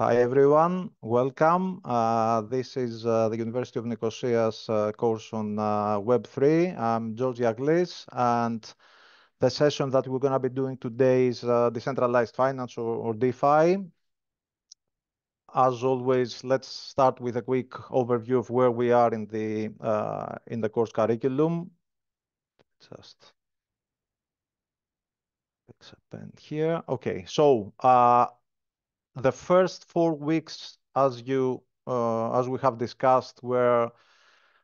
Hi everyone, welcome. Uh, this is uh, the University of Nicosia's uh, course on uh, Web3. I'm George Yaglis and the session that we're going to be doing today is uh, Decentralized Finance or, or, DeFi. As always, let's start with a quick overview of where we are in the, uh, in the course curriculum. Just append here. Okay, so the first four weeks, as you uh, as we have discussed, were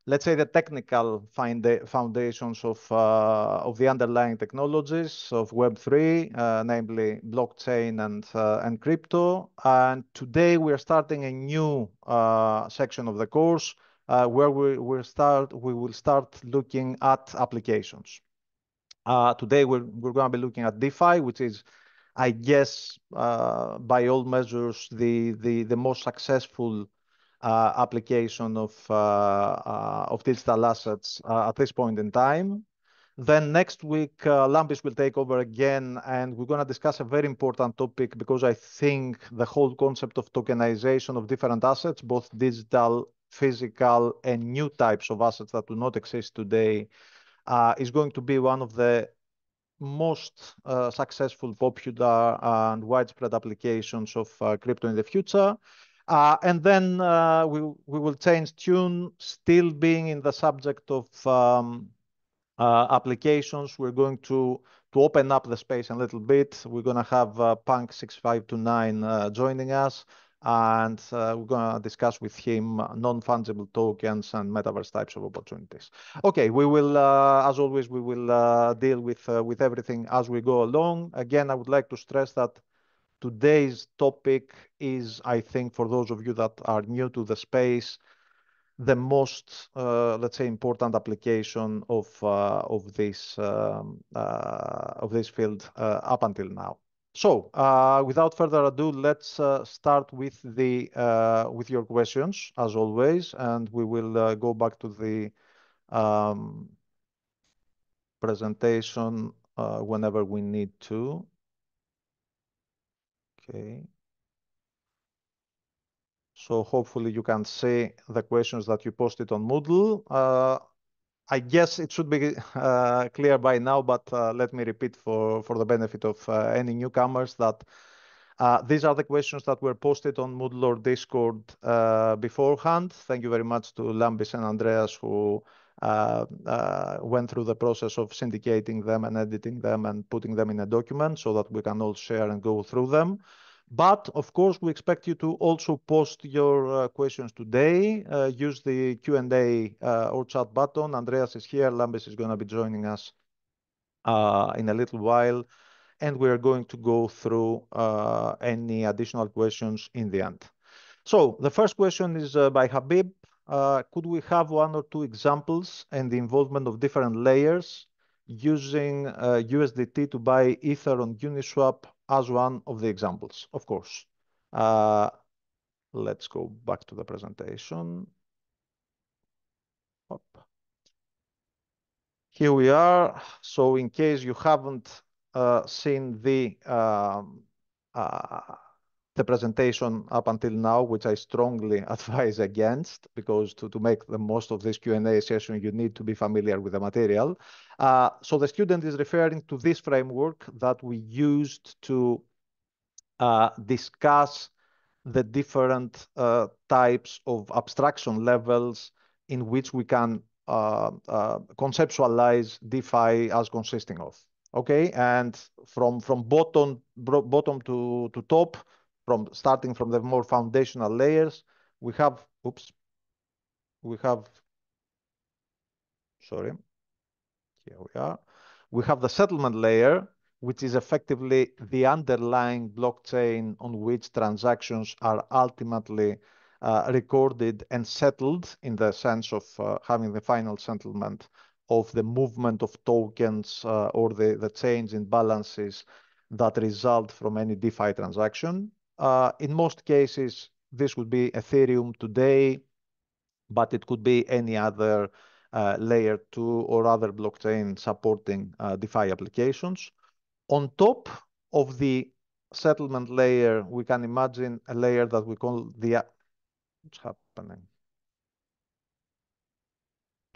let's say the technical foundations of uh, of the underlying technologies of Web three, uh, namely blockchain and uh, and crypto. And today we are starting a new uh, section of the course uh, where we will start we will start looking at applications. Uh, today we're we're going to be looking at DeFi, which is I guess, uh, by all measures, the most successful uh, application uh, of digital assets at this point in time. Then next week, Lampis will take over again, and we're going to discuss a very important topic because I think the whole concept of tokenization of different assets, both digital, physical, and new types of assets that do not exist today, is going to be one of the most uh, successful, popular, and widespread applications of uh, crypto in the future. Uh, and then uh, we, we will change tune, still being in the subject of um, uh, applications. We're going to, to open up the space a little bit. We're going to have uh, Punk6529 joining us and uh, we're going to discuss with him non-fungible tokens and metaverse types of opportunities. Okay, we will, uh, as always, we will uh, deal with uh, with everything as we go along. Again, I would like to stress that today's topic is, I think, for those of you that are new to the space, the most, uh, let's say, important application of uh, of this um, of this field up until now. So, uh, without further ado, let's uh, start uh, with your questions, as always, and we will go back to the um, presentation whenever we need to. Okay. So hopefully you can see the questions that you posted on Moodle. I guess it should be uh, clear by now, but uh, let me repeat for, for the benefit of uh, any newcomers that uh, these are the questions that were posted on Moodle or Discord uh, beforehand. Thank you very much to Lambis and Andreas who uh, went through the process of syndicating them and editing them and putting them in a document so that we can all share and go through them. But of course, we expect you to also post your uh, questions today. Uh, use the Q&A uh, or chat button. Andreas is here. Lambis is going to be joining us in a little while, and we are going to go through any additional questions in the end. So the first question is by Habib. Could we have one or two examples and the involvement of different layers using USDT to buy Ether on Uniswap as one of the examples, of course. Uh, let's go back to the presentation. Here we are. So in case you haven't uh, seen the um, uh, the presentation up until now, which I strongly advise against, because to, to make the most of this Q&A session, you need to be familiar with the material. Uh, so the student is referring to this framework that we used to uh, discuss the different uh, types of abstraction levels in which we can uh, uh, conceptualize DeFi as consisting of. Okay, and from from bottom bottom to to top, from starting from the more foundational layers. We have, oops, we have, sorry, here we are. We have the settlement layer, which is effectively the underlying blockchain on which transactions are ultimately uh, recorded and settled in the sense of uh, having the final settlement of the movement of tokens uh, or the, the change in balances that result from any DeFi transaction. Uh, in most cases, this would be Ethereum today, but it could be any other uh, layer two or other blockchain supporting uh, DeFi applications. On top of the settlement layer, we can imagine a layer that we call the... What's happening?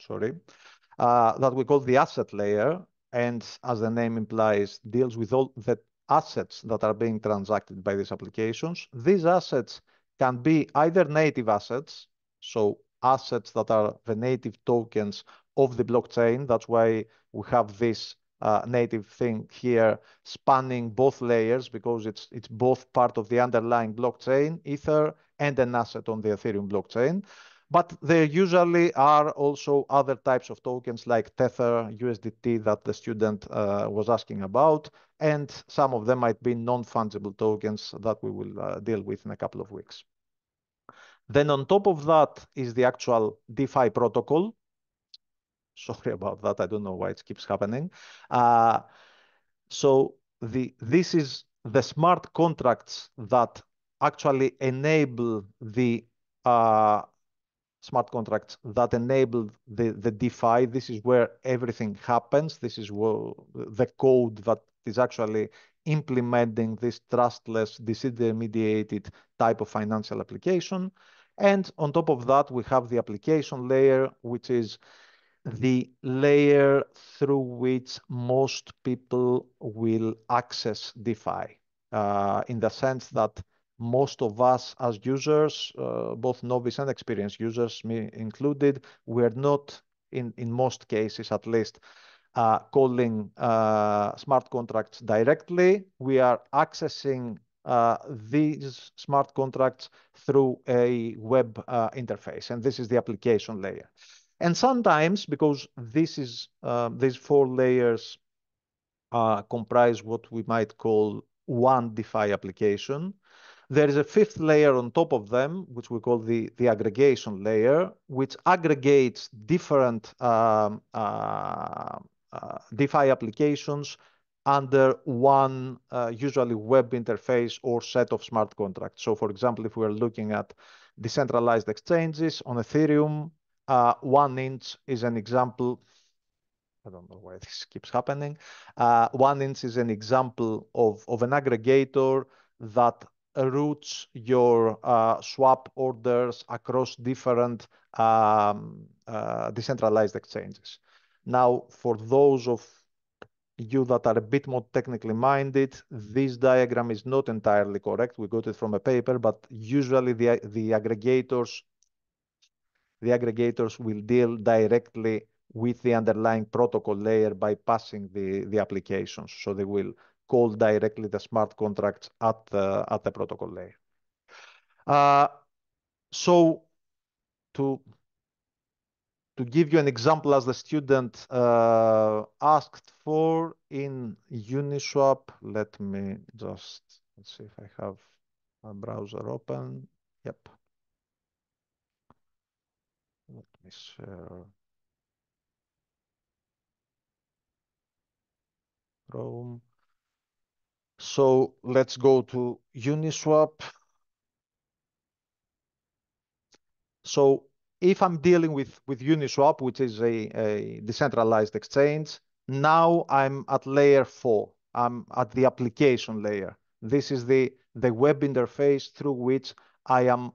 Sorry. That we call the asset layer, and as the name implies, deals with all the assets that are being transacted by these applications. These assets can be either native assets, so assets that are the native tokens of the blockchain. That's why we have this uh, native thing here spanning both layers because it's it's both part of the underlying blockchain, Ether, and an asset on the Ethereum blockchain. But there usually are also other types of tokens like Tether, USDT that the student uh, was asking about. And some of them might be non-fungible tokens that we will uh, deal with in a couple of weeks. Then on top of that is the actual DeFi protocol. Sorry about that. I don't know why it keeps happening. Uh, so the this is the smart contracts that actually enable the uh, smart contracts that enable the, the DeFi. This is where everything happens. This is where the code that is actually implementing this trustless, disintermediated type of financial application. And on top of that, we have the application layer, which is the layer through which most people will access DeFi uh, in the sense that most of us as users, uh, both novice and experienced users, me included, we're not, in, in most cases at least, uh, calling uh, smart contracts directly. We are accessing uh, these smart contracts through a web uh, interface, and this is the application layer. And sometimes, because this is um, these four layers uh, comprise what we might call one DeFi application, there is a fifth layer on top of them, which we call the, the aggregation layer, which aggregates different um, uh, uh, DeFi applications under one uh, usually web interface or set of smart contracts. So for example, if we're looking at decentralized exchanges on Ethereum, uh, one inch is an example. I don't know why this keeps happening. Uh, one inch is an example of, of an aggregator that routes your uh, swap orders across different um, uh, decentralized exchanges. Now, for those of you that are a bit more technically minded, this diagram is not entirely correct. We got it from a paper, but usually the, the aggregators the aggregators will deal directly with the underlying protocol layer by passing the, the applications. So they will call directly the smart contracts at the, at the protocol layer. Uh, so to to give you an example, as the student uh, asked for in Uniswap, let me just let's see if I have a browser open. Yep. Let me share Chrome. So let's go to Uniswap. So if I'm dealing with, with Uniswap, which is a, a decentralized exchange, now I'm at layer four. I'm at the application layer. This is the, the web interface through which I am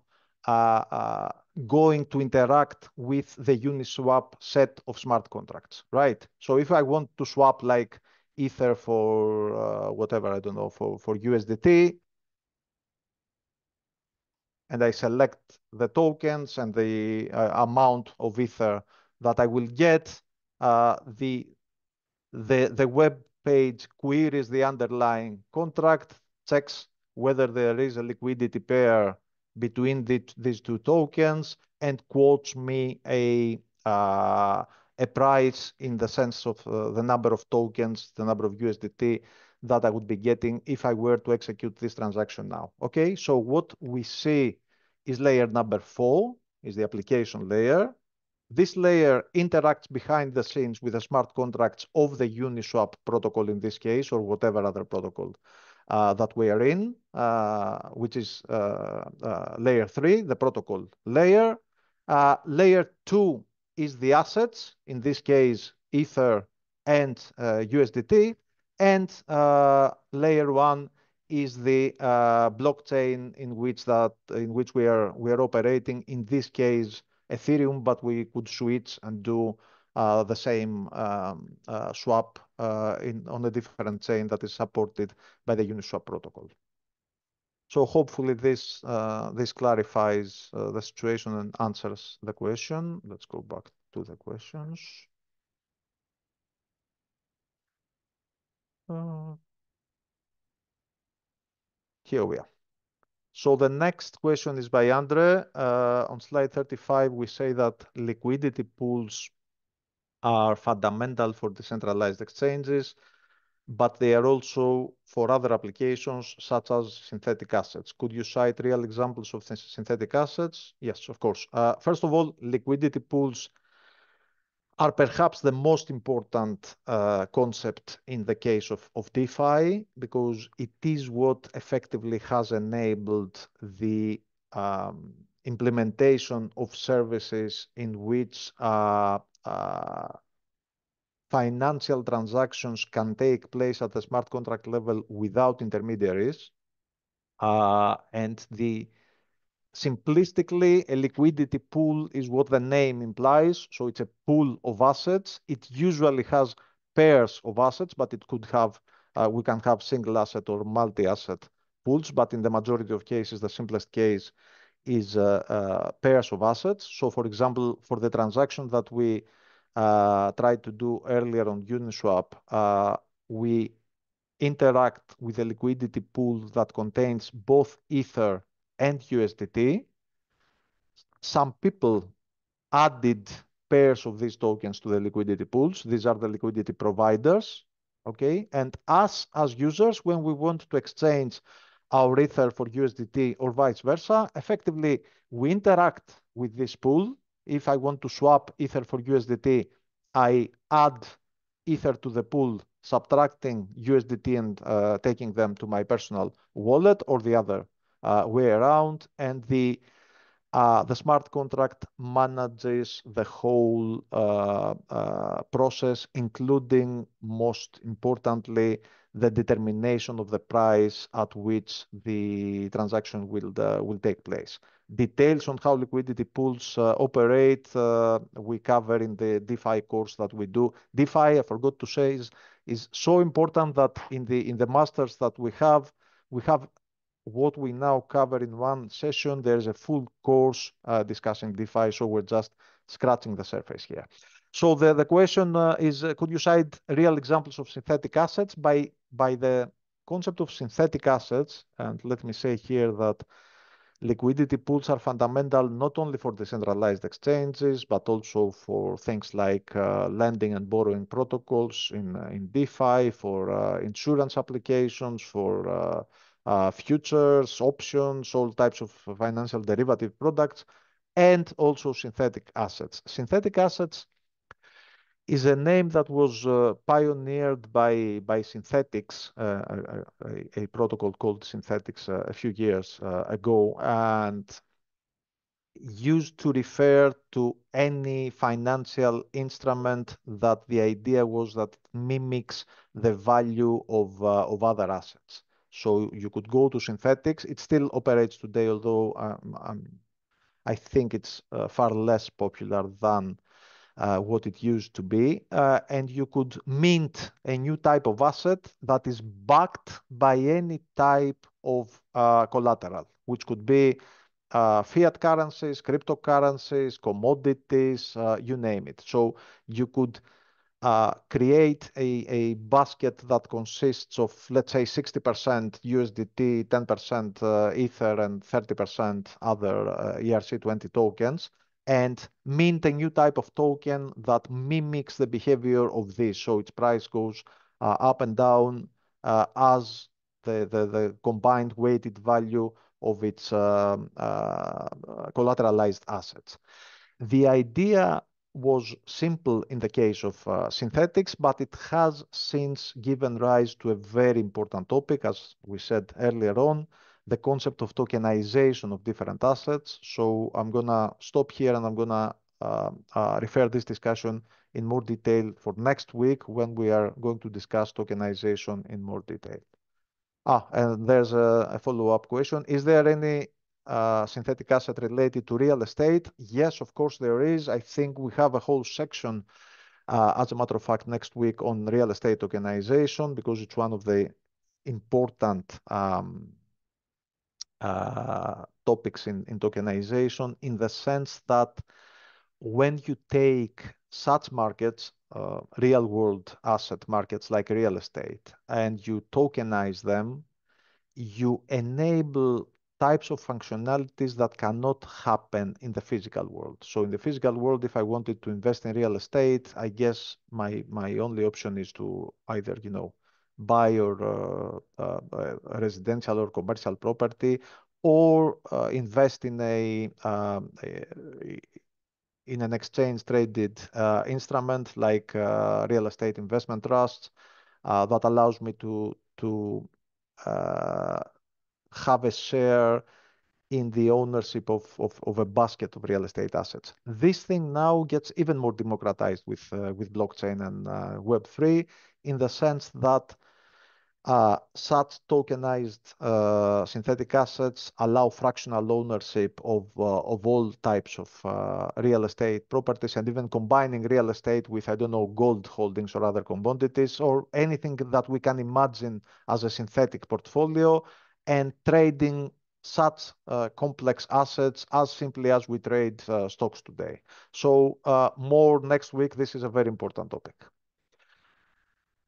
uh, uh, going to interact with the Uniswap set of smart contracts, right? So if I want to swap like Ether for uh, whatever, I don't know, for, for USDT. And I select the tokens and the uh, amount of Ether that I will get. Uh, the, the, the web page queries the underlying contract, checks whether there is a liquidity pair between the, these two tokens and quotes me a uh, a price in the sense of uh, the number of tokens, the number of USDT that I would be getting if I were to execute this transaction now. Okay, so what we see is layer number four, is the application layer. This layer interacts behind the scenes with the smart contracts of the Uniswap protocol in this case, or whatever other protocol uh, that we are in, uh, which is uh, uh, layer three, the protocol layer. Uh, layer two is the assets, in this case, Ether and USDT, uh, and uh, layer one is the uh, blockchain in which that in which we are we are operating. In this case, Ethereum, but we could switch and do uh, the same um, uh, swap uh, in, on a different chain that is supported by the Uniswap protocol. So hopefully this uh, this clarifies uh, the situation and answers the question. Let's go back to the questions. Uh, here we are. So the next question is by Andre. Uh, on slide 35, we say that liquidity pools are fundamental for decentralized exchanges but they are also for other applications such as synthetic assets. Could you cite real examples of synthetic assets? Yes, of course. Uh, first of all, liquidity pools are perhaps the most important uh, concept in the case of, of DeFi because it is what effectively has enabled the um, implementation of services in which uh, uh financial transactions can take place at the smart contract level without intermediaries. Uh, and the simplistically, a liquidity pool is what the name implies. So it's a pool of assets. It usually has pairs of assets, but it could have, uh, we can have single asset or multi-asset pools. But in the majority of cases, the simplest case is uh, uh pairs of assets. So for example, for the transaction that we uh, tried to do earlier on Uniswap, uh, we interact with a liquidity pool that contains both Ether and USDT. Some people added pairs of these tokens to the liquidity pools. These are the liquidity providers, okay? And us, as users, when we want to exchange our Ether for USDT or vice versa, effectively, we interact with this pool, if I want to swap Ether for USDT, I add Ether to the pool, subtracting USDT and uh, taking them to my personal wallet or the other uh, way around. And the uh, the smart contract manages the whole uh, uh, process, including most importantly, the determination of the price at which the transaction will uh, will take place. Details on how liquidity pools uh, operate, uh, we cover in the DeFi course that we do. DeFi, I forgot to say, is, is so important that in the in the masters that we have, we have what we now cover in one session. There is a full course uh, discussing DeFi, so we're just scratching the surface here. So the, the question uh, is, uh, could you cite real examples of synthetic assets by, by the concept of synthetic assets? And let me say here that liquidity pools are fundamental not only for decentralized exchanges, but also for things like uh, lending and borrowing protocols in, uh, in DeFi, for uh, insurance applications, for uh, futures, options, all types of financial derivative products, and also synthetic assets. Synthetic assets is a name that was uh, pioneered by by Synthetics, uh, a, a, protocol called Synthetics uh, a few years uh, ago, and used to refer to any financial instrument that the idea was that mimics the value of uh, of other assets. So you could go to Synthetics. It still operates today, although um, am um, I think it's uh, far less popular than uh, what it used to be. Uh, and you could mint a new type of asset that is backed by any type of uh, collateral, which could be uh, fiat currencies, cryptocurrencies, commodities, uh, you name it. So you could uh, create a, a basket that consists of, let's say, 60% USDT, 10% Ether, and 30% other ERC20 tokens and mint a new type of token that mimics the behavior of this. So its price goes uh, up and down uh, as the, the, the, combined weighted value of its um, uh, collateralized assets. The idea was simple in the case of uh, synthetics, but it has since given rise to a very important topic, as we said earlier on, the concept of tokenization of different assets. So I'm going to stop here and I'm going to uh, um, uh, refer this discussion in more detail for next week when we are going to discuss tokenization in more detail. Ah, and there's a, a follow-up question. Is there any uh, synthetic asset related to real estate? Yes, of course there is. I think we have a whole section, uh, as a matter of fact, next week on real estate tokenization because it's one of the important um, uh, topics in, in tokenization in the sense that when you take such markets, uh, real world asset markets like real estate, and you tokenize them, you enable types of functionalities that cannot happen in the physical world. So in the physical world, if I wanted to invest in real estate, I guess my my only option is to either, you know, buy your uh, uh, uh, residential or commercial property or invest in a, um, a in an exchange traded uh, instrument like uh, real estate investment trusts uh, that allows me to to have a share in the ownership of, of, of, a basket of real estate assets. This thing now gets even more democratized with, uh, with blockchain and uh, Web3 in the sense that uh, such tokenized uh, synthetic assets allow fractional ownership of, uh, of all types of uh, real estate properties and even combining real estate with, I don't know, gold holdings or other commodities or anything that we can imagine as a synthetic portfolio and trading such complex assets as simply as we trade uh, stocks today. So uh, more next week. This is a very important topic.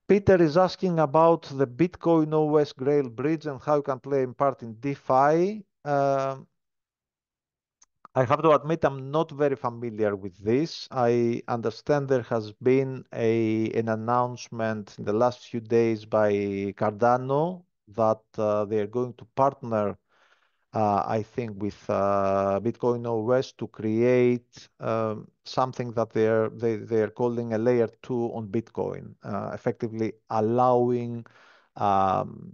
Peter is asking about the Bitcoin OS Grail bridge and how you can play in part in DeFi. Um, I have to admit I'm not very familiar with this. I understand there has been a, an announcement in the last few days by Cardano that uh, they are going to partner uh, I think, with uh, Bitcoin OS to create um, something that they're, they, they're calling a layer two on Bitcoin, uh, effectively allowing um,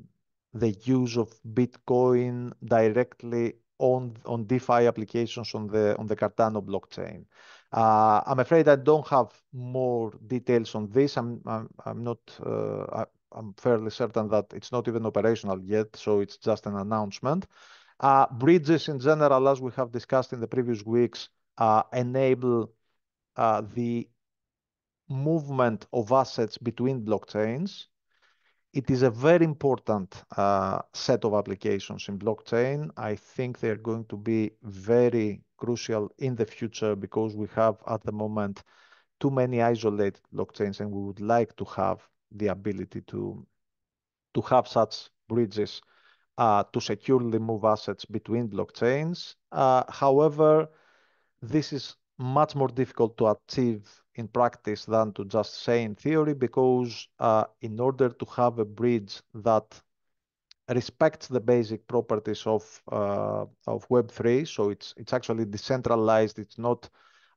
the use of Bitcoin directly on on DeFi applications on the on the Cardano blockchain. Uh, I'm afraid I don't have more details on this. I'm I'm, I'm not uh, I, am fairly certain that it's not even operational yet, so it's just an announcement. Uh, bridges in general, as we have discussed in the previous weeks, uh, enable uh, the movement of assets between blockchains. It is a very important set of applications in blockchain. I think they're going to be very crucial in the future because we have, at the moment, too many isolated blockchains, and we would like to have the ability to have such bridges uh, to securely move assets between blockchains. Uh, however, this is much more difficult to achieve in practice than to just say in theory, because uh, in order to have a bridge that respects the basic properties of of Web3, so it's it's actually decentralized, it's not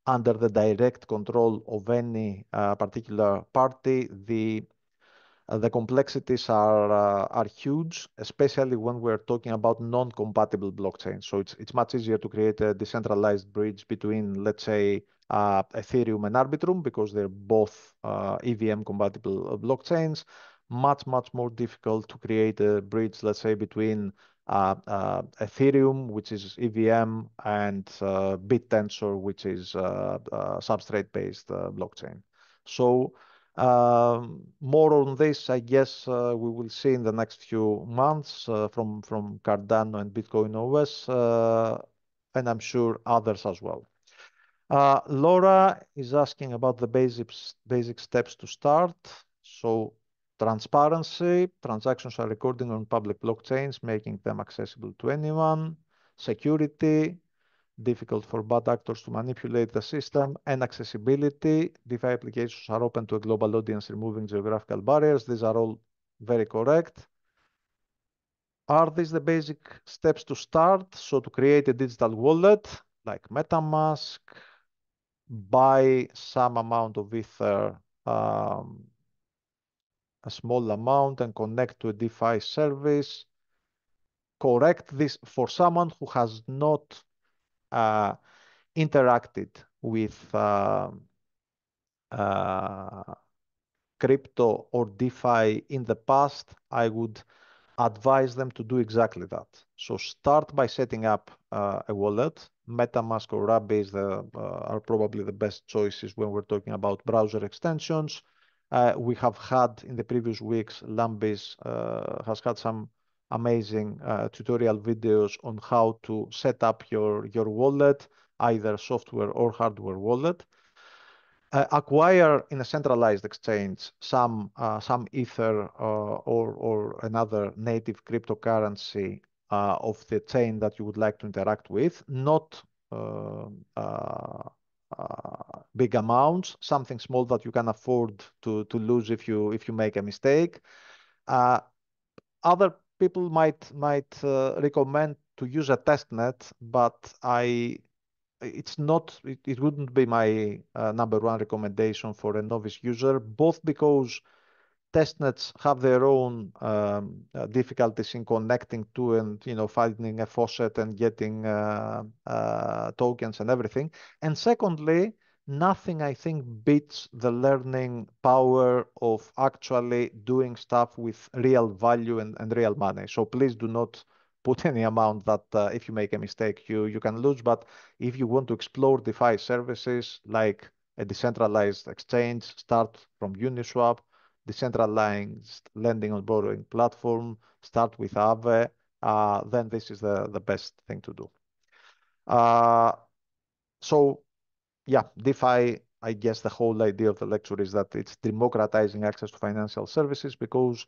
under the direct control of any particular party. The uh, the complexities uh, are huge, especially when we're talking about non-compatible blockchains. So it's much easier to create a decentralized bridge between, let's say, uh, Ethereum and Arbitrum because they're both EVM-compatible blockchains. Much, much more difficult to create a bridge, let's say, between Ethereum, which is EVM, and BitTensor, which is substrate-based blockchain. So um, more on this, I guess, uh, we will see in the next few months uh, from Cardano and Bitcoin OS, uh, and I'm sure others as well. Laura is asking about the basic steps to start. So transparency, transactions are recorded on public blockchains, making them accessible to anyone. Security, difficult for bad actors to manipulate the system, and accessibility. DeFi applications are open to a global audience, removing geographical barriers. These are all very correct. Are these the basic steps to start? So to create a digital wallet like MetaMask, buy some amount of Ether, um, a small amount and connect to a DeFi service. Correct this for someone who has not uh, interacted with uh, uh, crypto or DeFi in the past, I would advise them to do exactly that. So start by setting up a wallet. MetaMask or Rabbit are probably the best choices when we're talking about browser extensions. We have had in the previous weeks, Lambis has had some amazing uh, tutorial videos on how to set up your, your wallet, either software or hardware wallet. Uh, acquire in a centralized exchange some uh, some ether uh, or or another native cryptocurrency uh, of the chain that you would like to interact with, not uh, big amounts, something small that you can afford to to lose if you if you make a mistake. other people might might uh, recommend to use a testnet, but I it's not it, it wouldn't be my uh, number one recommendation for a novice user, both because testnets have their own um, uh, difficulties in connecting to and you know finding a faucet and getting uh, uh, tokens and everything. And secondly, nothing I think beats the learning power of actually doing stuff with real value and, and real money. So please do not put any amount that uh, if you make a mistake, you, you can lose. But if you want to explore DeFi services like a decentralized exchange, start from Uniswap, decentralized lending and borrowing platform, start with Aave, uh, then this is the, the best thing to do. Uh, so yeah, DeFi, I guess the whole idea of the lecture is that it's democratizing access to financial services because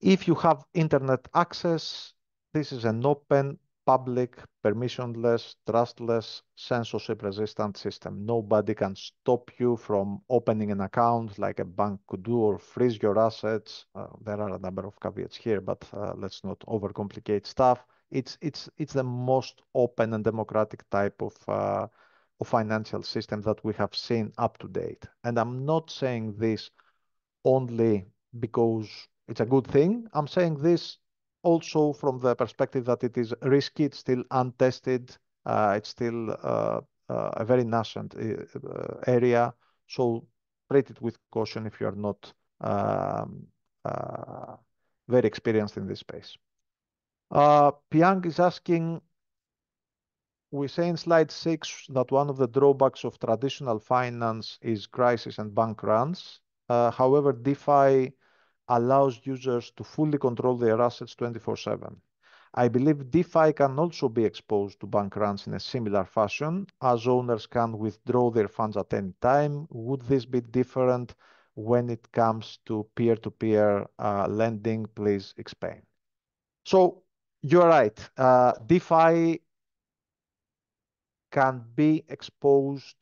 if you have internet access, this is an open, public, permissionless, trustless, censorship resistant system. Nobody can stop you from opening an account like a bank could do or freeze your assets. Uh, there are a number of caveats here, but uh, let's not overcomplicate stuff. It's, it's, it's the most open and democratic type of uh, financial system that we have seen up to date. And I'm not saying this only because it's a good thing. I'm saying this also from the perspective that it is risky, it's still untested, uh, it's still uh, uh, a very nascent uh, uh, area. So treat it with caution if you are not um, uh, very experienced in this space. Piang is asking we say in slide six that one of the drawbacks of traditional finance is crisis and bank runs. Uh, however, DeFi allows users to fully control their assets 24-7. I believe DeFi can also be exposed to bank runs in a similar fashion, as owners can withdraw their funds at any time. Would this be different when it comes to peer-to-peer -peer, uh, lending? Please explain. So you're right. Uh, DeFi can be exposed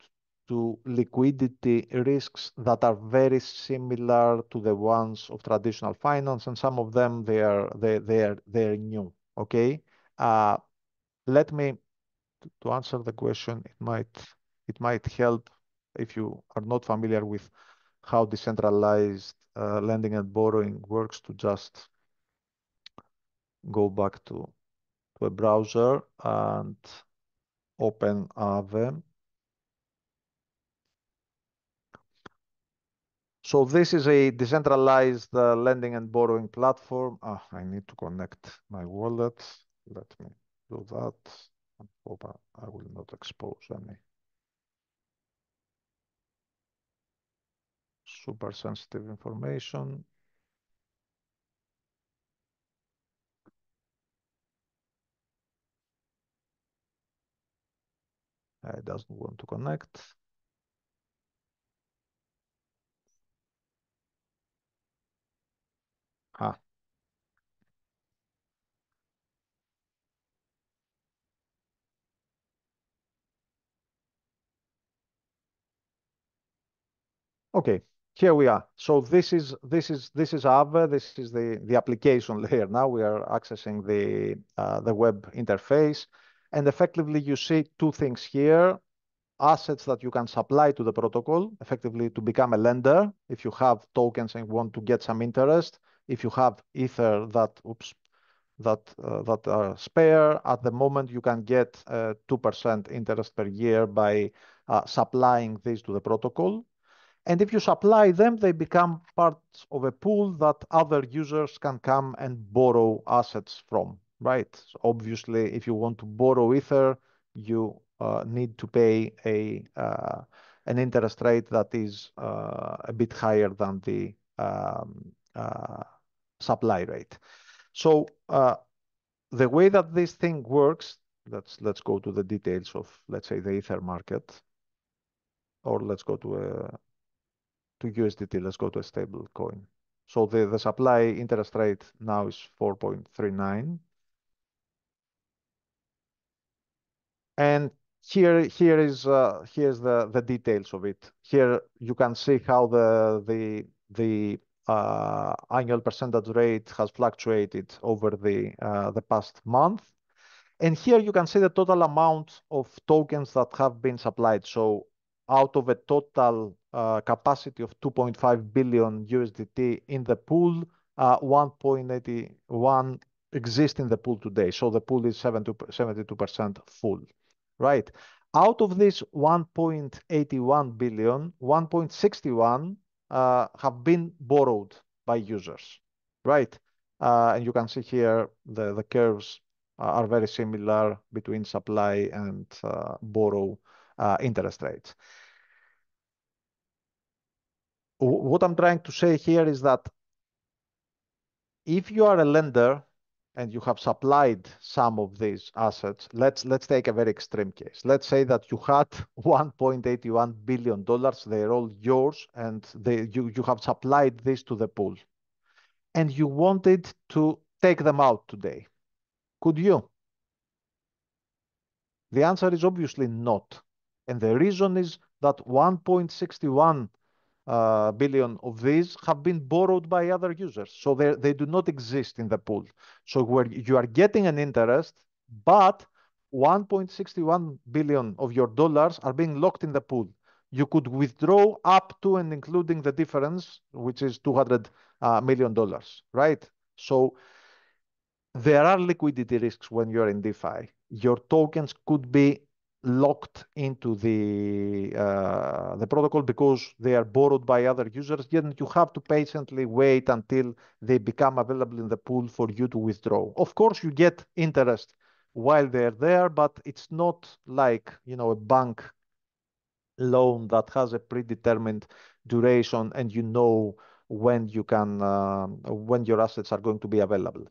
to liquidity risks that are very similar to the ones of traditional finance, and some of them they are they they are they're new. Okay. Uh, let me to answer the question. It might it might help if you are not familiar with how decentralized uh, lending and borrowing works to just go back to to a browser and open other. So this is a decentralized uh, lending and borrowing platform. Ah, I need to connect my wallet. Let me do that. I hope I will not expose any super sensitive information. it э, doesn't want to connect. Ah. Okay, here we are. So this is this is this is Aave. This is the the application layer. Now we are accessing the uh, the web interface. And effectively, you see two things here. Assets that you can supply to the protocol, effectively to become a lender if you have tokens and want to get some interest. If you have Ether that, oops, that, uh, that are spare, at the moment you can get 2% uh, interest per year by uh, supplying these to the protocol. And if you supply them, they become part of a pool that other users can come and borrow assets from right? So obviously, if you want to borrow Ether, you uh, need to pay a uh, an interest rate that is uh, a bit higher than the um, uh, supply rate. So uh, the way that this thing works, let's let's go to the details of let's say the Ether market, or let's go to a uh, to USDT. Let's go to a stable coin. So the, the supply interest rate now is 4.39 And here, here is uh, here's the the details of it. Here you can see how the the the uh, annual percentage rate has fluctuated over the uh, the past month. And here you can see the total amount of tokens that have been supplied. So out of a total uh, capacity of 2.5 billion USDT in the pool, uh, 1.81 exist in the pool today. So the pool is 72% full right? Out of this 1.81 billion, 1.61 uh, have been borrowed by users, right? Uh, and you can see here the, the curves are very similar between supply and uh, borrow uh, interest rates. What I'm trying to say here is that if you are a lender and you have supplied some of these assets. Let's let's take a very extreme case. Let's say that you had 1.81 billion dollars. They're all yours, and they, you you have supplied this to the pool, and you wanted to take them out today. Could you? The answer is obviously not, and the reason is that 1.61 uh, billion of these have been borrowed by other users. So they do not exist in the pool. So where you are getting an interest, but 1.61 billion of your dollars are being locked in the pool. You could withdraw up to and including the difference, which is 200 uh, million dollars, right? So there are liquidity risks when you're in DeFi. Your tokens could be locked into the uh, the protocol because they are borrowed by other users Then you have to patiently wait until they become available in the pool for you to withdraw of course you get interest while they're there but it's not like you know a bank loan that has a predetermined duration and you know when you can uh, when your assets are going to be available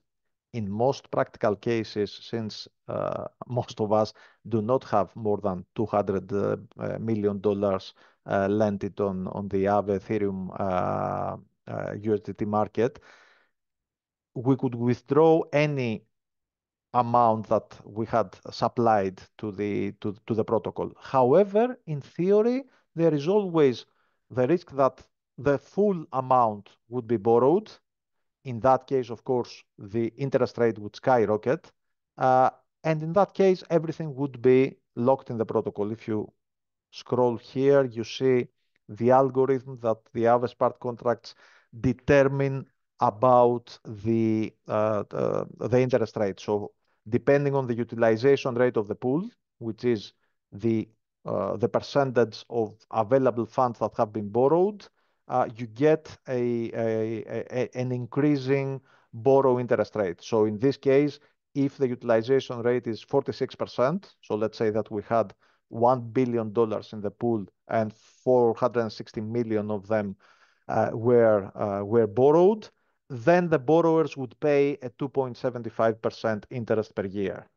in most practical cases, since uh, most of us do not have more than $200 uh, million uh, landed on the Aave Ethereum USDT market, we could withdraw any amount that we had supplied to the protocol. However, in theory, there is always the risk that the full amount would be borrowed in that case, of course, the interest rate would skyrocket. Uh, and in that case, everything would be locked in the protocol. If you scroll here, you see the algorithm that the Avespart contracts determine about the uh, uh, the interest rate. So depending on the utilization rate of the pool, which is the uh, the percentage of available funds that have been borrowed, uh, you get an increasing borrow interest rate. So in this case, if the utilization rate is 46%, so let's say that we had $1 billion in the pool and $460 of them uh, uh, were borrowed, then the borrowers would pay a 2.75% interest per year.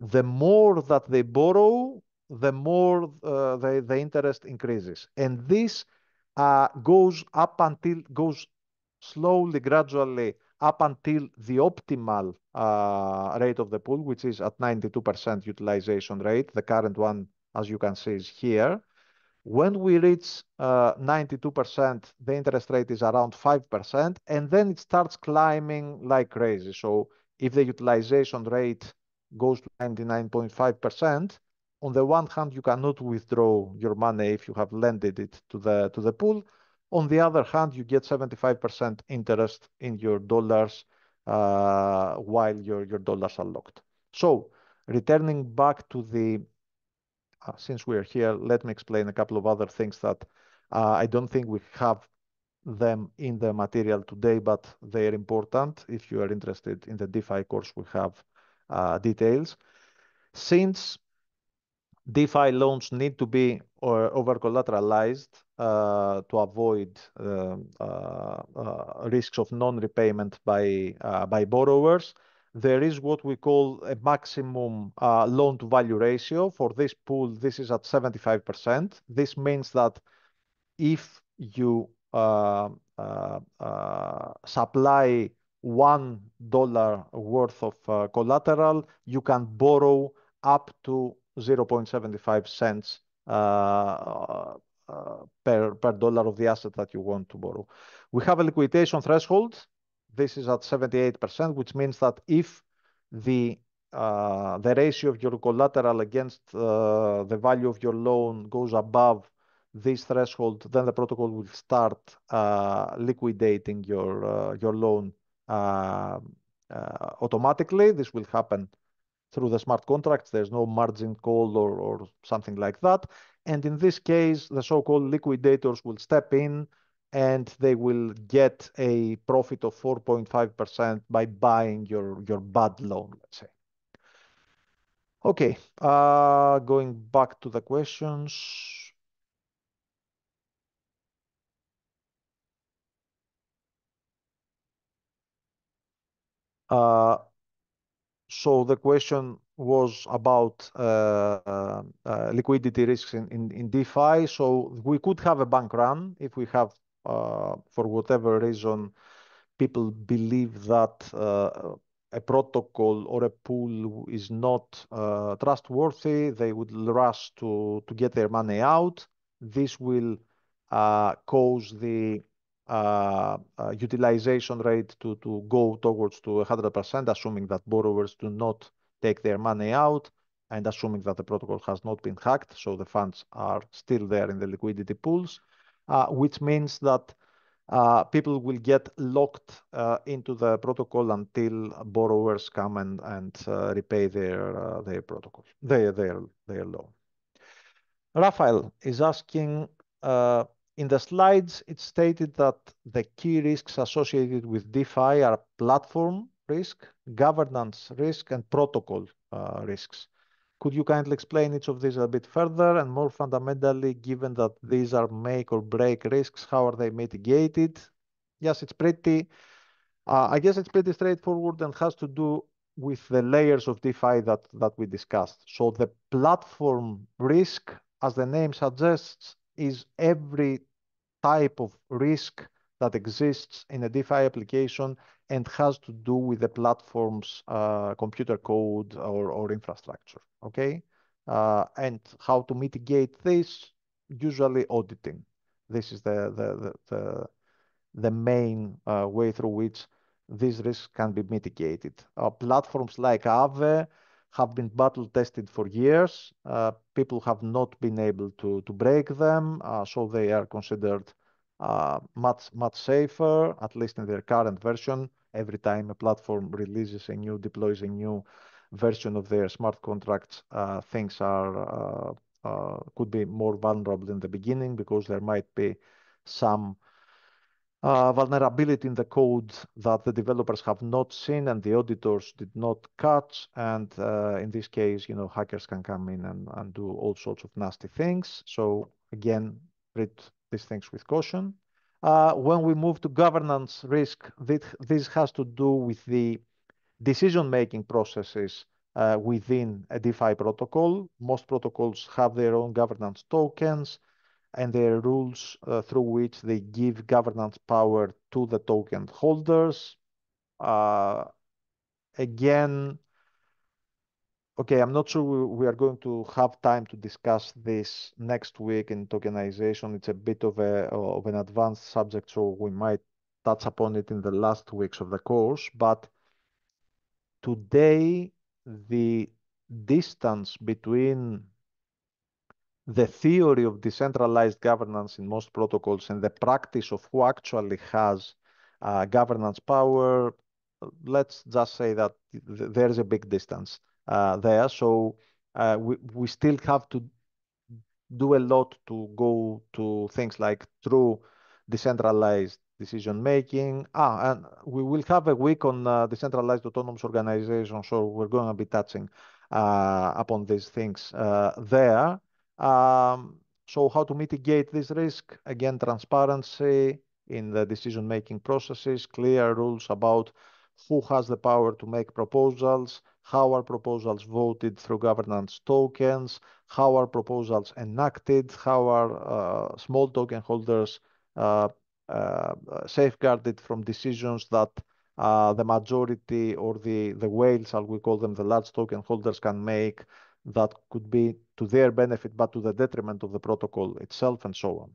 The more that they borrow, the more the interest increases. And this uh, goes up until goes slowly, gradually up until the optimal uh, rate of the pool, which is at 92% utilization rate. The current one, as you can see, is here. When we reach 92%, uh, the interest rate is around 5%, and then it starts climbing like crazy. So if the utilization rate goes to 99.5%, on the one hand, you cannot withdraw your money if you have lended it to the to the pool. On the other hand, you get 75% interest in your dollars uh, while your, your dollars are locked. So returning back to the, uh, since we are here, let me explain a couple of other things that uh, I don't think we have them in the material today, but they are important. If you are interested in the DeFi course, we have uh, details. Since DeFi loans need to be over collateralized uh, to avoid um, uh, uh, risks of non-repayment by uh, by borrowers. There is what we call a maximum uh, loan-to-value ratio for this pool. This is at 75%. This means that if you uh, supply one dollar worth of collateral, you can borrow up to 0.75 uh, uh, per dollar of the asset that you want to borrow. We have a liquidation threshold. This is at 78%, which means that if uh, the ratio of your collateral against the value of your loan goes above this threshold, then the protocol will start liquidating your loan automatically. This will happen through the smart contracts. There's no margin call or, or something like that. And in this case, the so-called liquidators will step in and they will get a profit of 4.5% by buying your, your bad loan, let's say. Okay, uh, going back to the questions. Uh, so the question was about uh, uh, uh, liquidity risks in DeFi. So we could have a bank run if we have, for whatever reason, people believe that a protocol or a pool is not trustworthy. They would rush to get their money out. This will cause the uh, uh, utilization rate to go towards to 100%, assuming that borrowers do not take their money out and assuming that the protocol has not been hacked, so the funds are still there in the liquidity pools, uh, which means that people will get locked into the protocol until borrowers come and repay their protocol, their loan. Rafael is asking, in the slides, it's stated that the key risks associated with DeFi are platform risk, governance risk, and protocol uh, risks. Could you kindly explain each of these a bit further? And more fundamentally, given that these are make or break risks, how are they mitigated? Yes, it's pretty, uh, I guess it's pretty straightforward and has to do with the layers of DeFi that, that we discussed. So the platform risk, as the name suggests, is every type of risk that exists in a DeFi application and has to do with the platform's uh, computer code or, or infrastructure, okay? Uh, and how to mitigate this, usually auditing. This is the, the, the, the, the main uh, way through which these risks can be mitigated. Uh, platforms like Aave have been battle tested for years. Uh, people have not been able to, to break them, uh, so they are considered uh, much, much safer, at least in their current version. Every time a platform releases a new, deploys a new version of their smart contracts, uh, things are uh, uh, could be more vulnerable in the beginning because there might be some uh, vulnerability in the code that the developers have not seen and the auditors did not catch. And uh, in this case, you know, hackers can come in and, and do all sorts of nasty things. So again, read these things with caution. Uh, when we move to governance risk, this has to do with the decision-making processes uh, within a DeFi protocol. Most protocols have their own governance tokens and the rules uh, through which they give governance power to the token holders. Uh, again, okay, I'm not sure we, are going to have time to discuss this next week in tokenization. It's a bit of a of an advanced subject, so we might touch upon it in the last weeks of the course. But today, the distance between the theory of decentralized governance in most protocols and the practice of who actually has uh, governance power, let's just say that th there is a big distance uh, there. So uh, we, we still have to do a lot to go to things like true decentralized decision making. Ah, and we will have a week on uh, decentralized autonomous organizations, so we're going to be touching uh, upon these things uh, there. Um, so how to mitigate this risk? Again, transparency in the decision-making processes, clear rules about who has the power to make proposals, how are proposals voted through governance tokens, how are proposals enacted, how are uh, small token holders uh, uh, safeguarded from decisions that the majority or the whales, as we call them, the large token holders, can make that could be to their benefit, but to the detriment of the protocol itself and so on.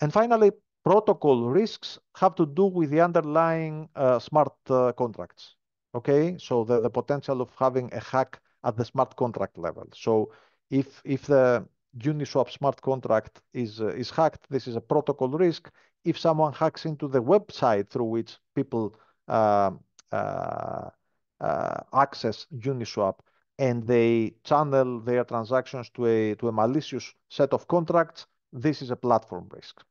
And finally, protocol risks have to do with the underlying uh, smart uh, contracts. Okay, so the, the potential of having a hack at the smart contract level. So if if the Uniswap smart contract is uh, is hacked, this is a protocol risk. If someone hacks into the website through which people um, uh, uh, access Uniswap, and they channel their transactions to a, to a malicious set of contracts, this is a platform risk.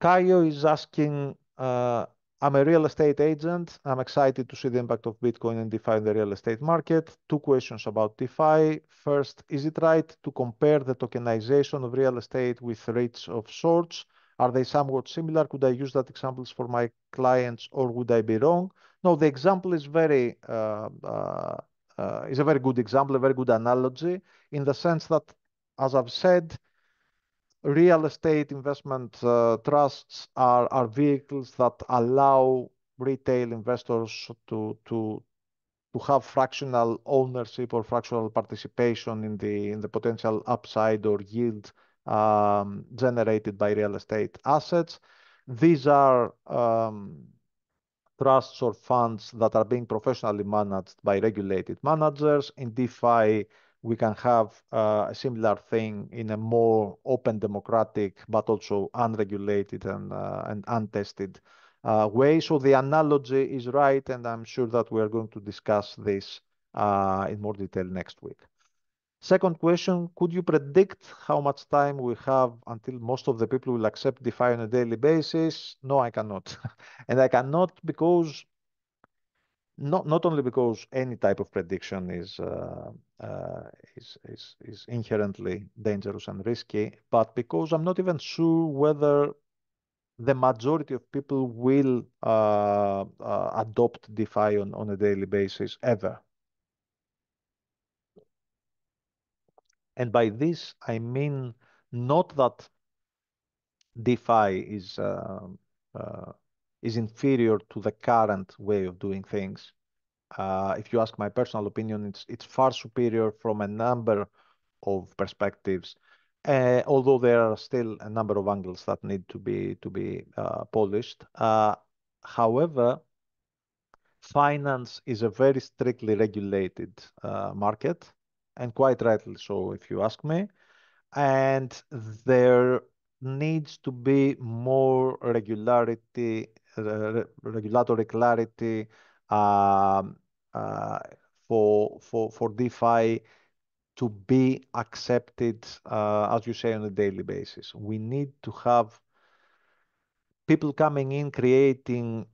Kaio is asking, uh, I'm a real estate agent. I'm excited to see the impact of Bitcoin and DeFi in the real estate market. Two questions about DeFi. First, is it right to compare the tokenization of real estate with rates of sorts? Are they somewhat similar? Could I use that examples for my clients or would I be wrong? No, the example is very uh, uh, uh, is a very good example, a very good analogy in the sense that, as I've said, real estate investment trusts are, are vehicles that allow retail investors to, to, to have fractional ownership or fractional participation in the, in the potential upside or yield um, generated by real estate assets. These are um, trusts or funds that are being professionally managed by regulated managers. In DeFi, we can have uh, a similar thing in a more open, democratic, but also unregulated and, uh, and untested uh, way. So the analogy is right, and I'm sure that we are going to discuss this uh, in more detail next week. Second question, could you predict how much time we have until most of the people will accept DeFi on a daily basis? No, I cannot. And I cannot because not only because any type of prediction uh, uh, is inherently dangerous and risky, but because I'm not even sure whether the majority of people will uh, adopt DeFi on a daily basis ever. And by this, I mean not that DeFi is, uh, uh, is inferior to the current way of doing things. Uh, if you ask my personal opinion, it's, it's far superior from a number of perspectives. Uh, although there are still a number of angles that need to be to be uh, polished. Uh, however, finance is a very strictly regulated uh, market, and quite rightly so, if you ask me. And there needs to be more regularity, uh, regulatory clarity um, uh, for, for, for DeFi to be accepted, uh, as you say, on a daily basis. We need to have people coming in, creating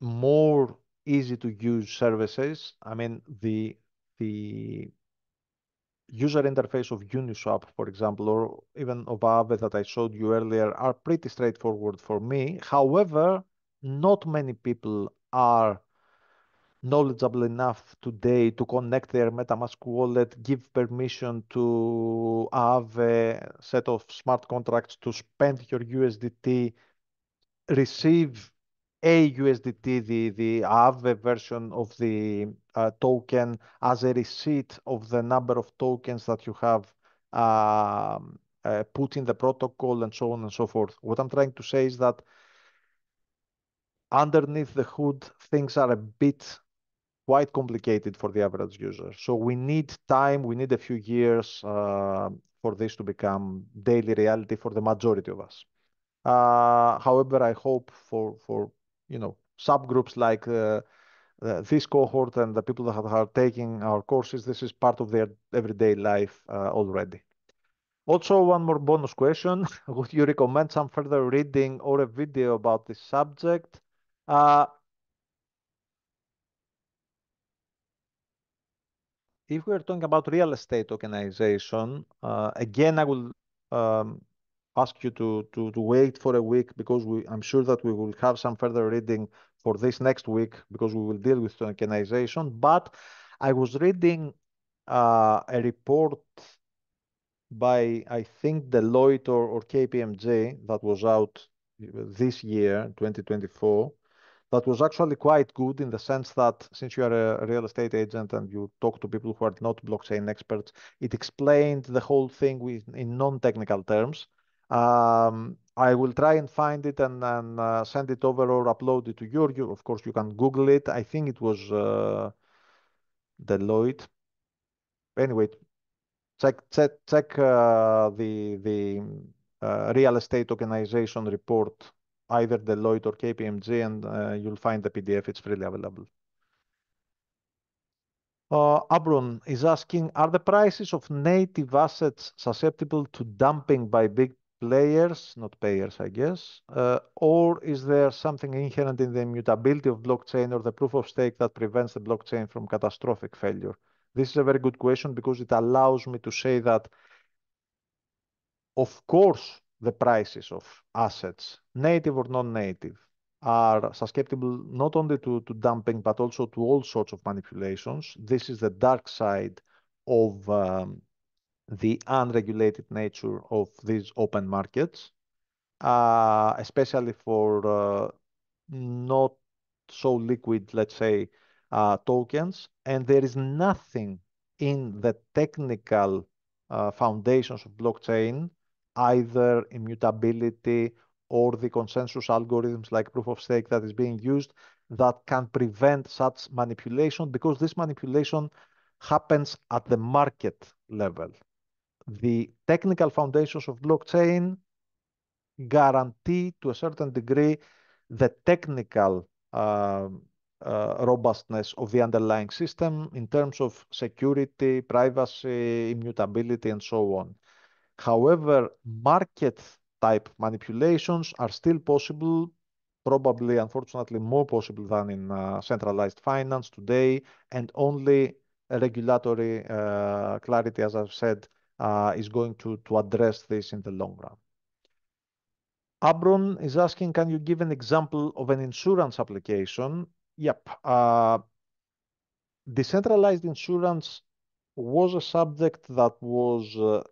more easy to use services. I mean, the the user interface of Uniswap, for example, or even of Aave that I showed you earlier are pretty straightforward for me. However, not many people are knowledgeable enough today to connect their MetaMask wallet, give permission to have a set of smart contracts to spend your USDT, receive AUSDT, the, the other version of the uh, token, as a receipt of the number of tokens that you have uh, uh, put in the protocol and so on and so forth. What I'm trying to say is that underneath the hood, things are a bit quite complicated for the average user. So we need time, we need a few years uh, for this to become daily reality for the majority of us. Uh, however, I hope for, for you know subgroups like uh, uh, this cohort and the people that are taking our courses. This is part of their everyday life uh, already. Also, one more bonus question. Would you recommend some further reading or a video about this subject? Uh, if we're talking about real estate tokenization, uh, again, I will um, ask you to, to, to wait for a week because we, I'm sure that we will have some further reading for this next week because we will deal with tokenization. But I was reading uh, a report by, I think, Deloitte or, or KPMG that was out this year, 2024 that was actually quite good in the sense that since you are a real estate agent and you talk to people who are not blockchain experts, it explained the whole thing with, in non-technical terms. Um, I will try and find it and, and uh, send it over or upload it to your, you. Of course, you can Google it. I think it was uh, Deloitte. Anyway, check check check uh, the the uh, real estate organization report, either Deloitte or KPMG, and uh, you'll find the PDF. It's freely available. Uh, Abron is asking, are the prices of native assets susceptible to dumping by big players, not payers, I guess? Uh, or is there something inherent in the immutability of blockchain or the proof of stake that prevents the blockchain from catastrophic failure? This is a very good question because it allows me to say that, of course, the prices of assets, native or non-native, are susceptible not only to dumping, but also to all sorts of manipulations. This is the dark side of um, the unregulated nature of these open markets, uh, especially for uh, not so liquid, let's say, uh, tokens. And there is nothing in the technical uh, foundations of blockchain, either immutability or the consensus algorithms like proof of stake that is being used that can prevent such manipulation because this manipulation happens at the market level the technical foundations of blockchain guarantee to a certain degree the technical uh, uh, robustness of the underlying system in terms of security, privacy, immutability, and so on. However, market type manipulations are still possible, probably, unfortunately, more possible than in uh, centralized finance today, and only regulatory uh, clarity, as I've said, uh, is going to, to address this in the long run. Abron is asking, can you give an example of an insurance application? Yep. Uh, decentralized insurance was a subject that was uh,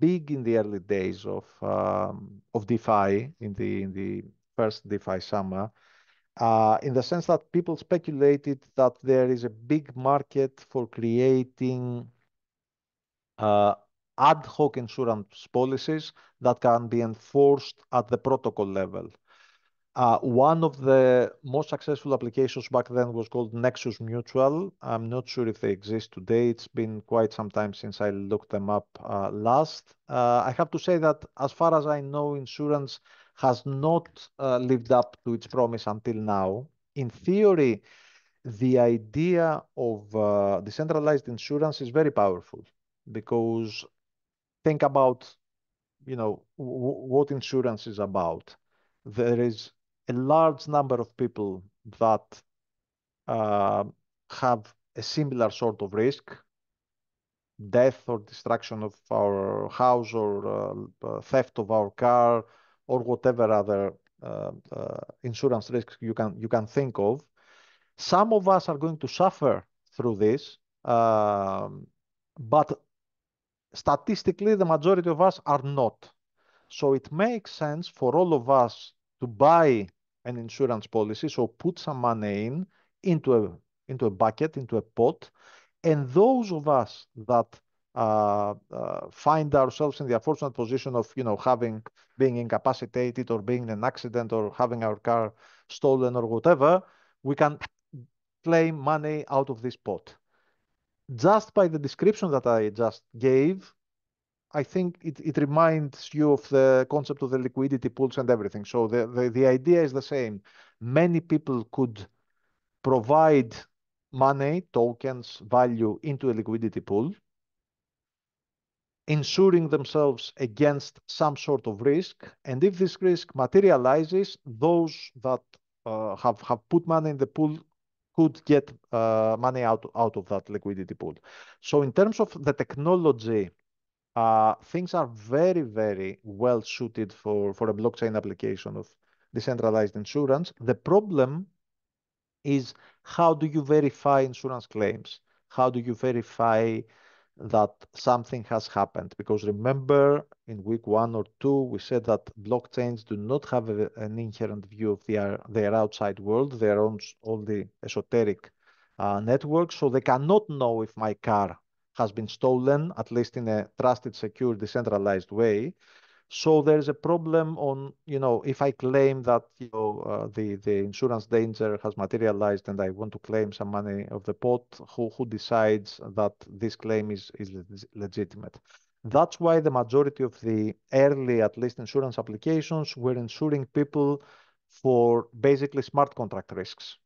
big in the early days of um, of DeFi in the in the first DeFi summer, uh, in the sense that people speculated that there is a big market for creating uh, ad hoc insurance policies that can be enforced at the protocol level. Uh, one of the most successful applications back then was called Nexus Mutual. I'm not sure if they exist today. It's been quite some time since I looked them up uh, last. Uh, I have to say that, as far as I know, insurance has not uh, lived up to its promise until now. In theory, the idea of uh, decentralized insurance is very powerful because think about, you know, what insurance is about. There is a large number of people that uh, have a similar sort of risk, death or destruction of our house or uh, uh theft of our car or whatever other uh, uh, insurance risks you can you can think of. Some of us are going to suffer through this, um, but statistically, the majority of us are not. So it makes sense for all of us to buy an insurance policy, so put some money in into a into a bucket, into a pot, and those of us that uh, uh, find ourselves in the unfortunate position of you know having being incapacitated or being in an accident or having our car stolen or whatever, we can claim money out of this pot just by the description that I just gave, I think it, it reminds you of the concept of the liquidity pools and everything. So the, the, the idea is the same. Many people could provide money, tokens, value into a liquidity pool, insuring themselves against some sort of risk. And if this risk materializes, those that uh, have, have put money in the pool could get uh, money out, out of that liquidity pool. So in terms of the technology, uh, things are very, very well suited for, for a blockchain application of decentralized insurance. The problem is how do you verify insurance claims? How do you verify that something has happened. Because remember, in week one or two, we said that blockchains do not have a, an inherent view of their, their outside world, their own only esoteric uh, network. So they cannot know if my car has been stolen, at least in a trusted, secure, decentralized way. So there is a problem on, you know, if I claim that, you know, uh, the, the insurance danger has materialized and I want to claim some money of the pot, who, who decides that this claim is, is legitimate? That's why the majority of the early, at least, insurance applications were insuring people for basically smart contract risks.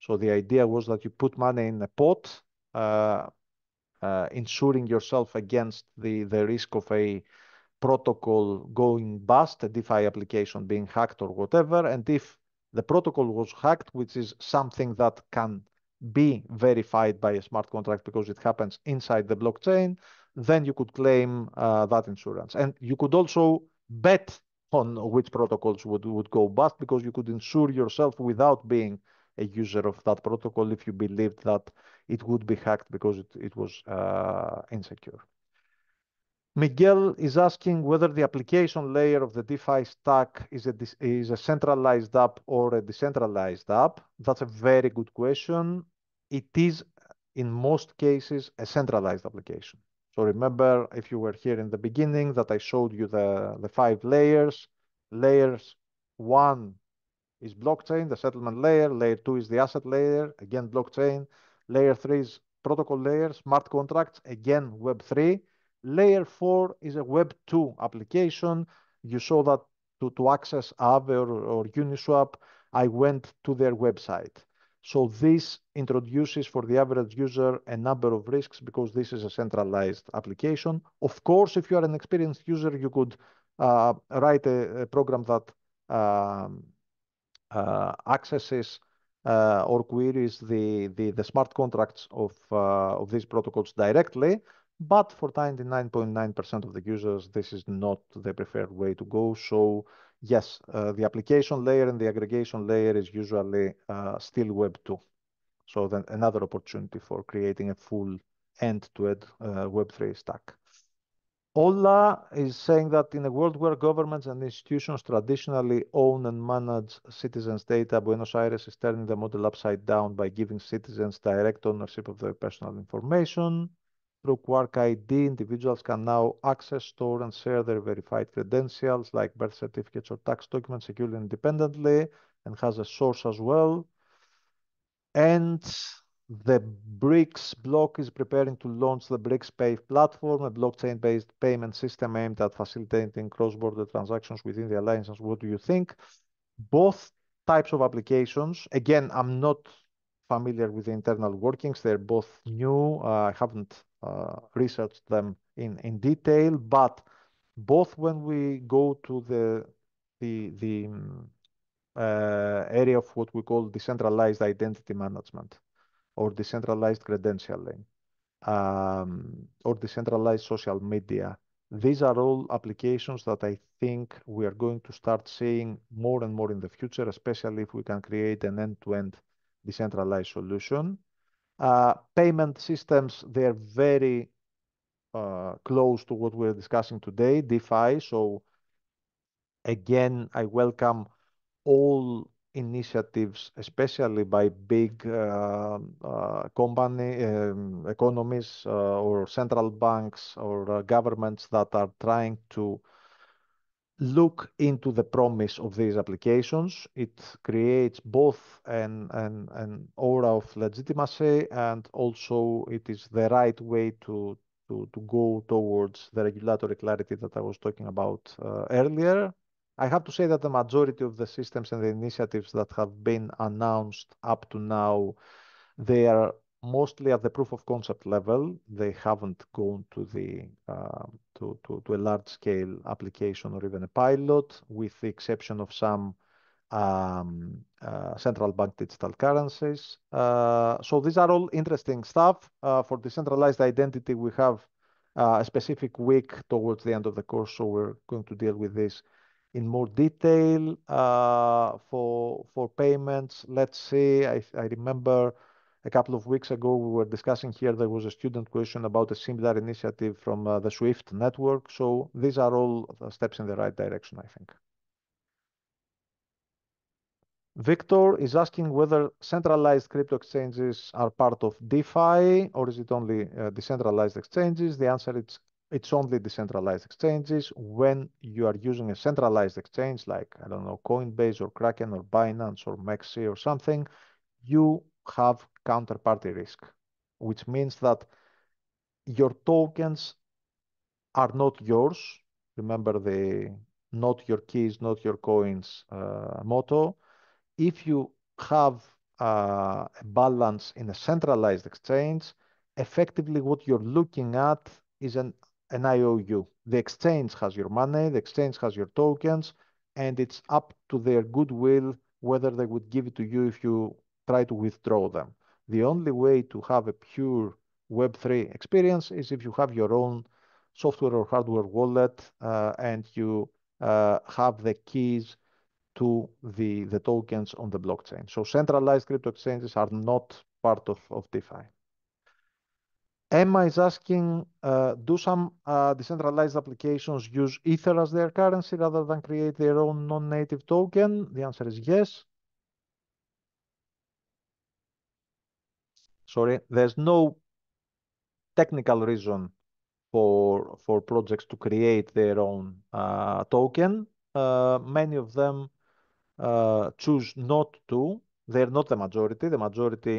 So the idea was that you put money in a pot, uh, uh, insuring yourself against the, the risk of a protocol going bust, a DeFi application being hacked or whatever. And if the protocol was hacked, which is something that can be verified by a smart contract because it happens inside the blockchain, then you could claim uh, that insurance. And you could also bet on which protocols would, would go bust because you could insure yourself without being a user of that protocol if you believed that it would be hacked because it, it was uh, insecure. Miguel is asking whether the application layer of the DeFi stack is a, is a centralized app or a decentralized app. That's a very good question. It is, in most cases, a centralized application. So remember, if you were here in the beginning, that I showed you the, the five layers. Layers one is blockchain, the settlement layer. Layer two is the asset layer, again, blockchain. Layer three is protocol layer, smart contracts, again, Web3. Layer 4 is a Web 2 application. You saw that to, to access Aave or, or Uniswap, I went to their website. So this introduces for the average user a number of risks because this is a centralized application. Of course, if you are an experienced user, you could uh, write a, a, program that um, uh, accesses uh, or queries the, the, the, smart contracts of, uh, of these protocols directly. But for 99.9% of the users, this is not the preferred way to go. So yes, uh, the application layer and the aggregation layer is usually uh, still Web 2. So then another opportunity for creating a full end-to-end uh, Web3 stack. Ola is saying that in a world where governments and institutions traditionally own and manage citizens' data, Buenos Aires is turning the model upside down by giving citizens direct ownership of their personal information. Through Quark ID, individuals can now access, store, and share their verified credentials like birth certificates or tax documents securely and independently, and has a source as well. And the BRICS block is preparing to launch the BRICS Pay platform, a blockchain-based payment system aimed at facilitating cross-border transactions within the alliance. What do you think? Both types of applications. Again, I'm not familiar with the internal workings. They're both new. I haven't uh, research them in, in detail, but both when we go to the, the, the mm, uh, area of what we call decentralized identity management or decentralized credentialing um, or decentralized social media. These are all applications that I think we are going to start seeing more and more in the future, especially if we can create an end-to-end -end decentralized solution. Uh, payment systems, they're very uh, close to what we're discussing today, DeFi. So again, I welcome all initiatives, especially by big uh, company um, economies or central banks or governments that are trying to look into the promise of these applications. It creates both an, an, an aura of legitimacy and also it is the right way to, to, to go towards the regulatory clarity that I was talking about uh, earlier. I have to say that the majority of the systems and the initiatives that have been announced up to now, they are mostly at the proof of concept level. They haven't gone to the um, to, to, a large scale application or even a pilot, with the exception of some um, uh, central bank digital currencies. Uh, so these are all interesting stuff. Uh, for decentralized identity, we have a specific week towards the end of the course, so we're going to deal with this in more detail. for for payments, let's see. I remember a couple of weeks ago, we were discussing here, there was a student question about a similar initiative from uh, the SWIFT network. So these are all steps in the right direction, I think. Victor is asking whether centralized crypto exchanges are part of DeFi or is it only uh, decentralized exchanges? The answer is it's only decentralized exchanges. When you are using a centralized exchange like, I don't know, Coinbase or Kraken or Binance or Maxi or something, you have counterparty risk, which means that your tokens are not yours. Remember the not your keys, not your coins uh, motto. If you have uh, a balance in a centralized exchange, effectively what you're looking at is an, an IOU. The exchange has your money, the exchange has your tokens, and it's up to their goodwill whether they would give it to you if you try to withdraw them the only way to have a pure Web3 experience is if you have your own software or hardware wallet uh, and you uh, have the keys to the, the tokens on the blockchain. So centralized crypto exchanges are not part of, of DeFi. Emma is asking, uh, do some uh, decentralized applications use Ether as their currency rather than create their own non-native token? The answer is yes. sorry, there's no technical reason for for projects to create their own uh, token. Uh, many of them uh, choose not to. They're not the majority. The majority,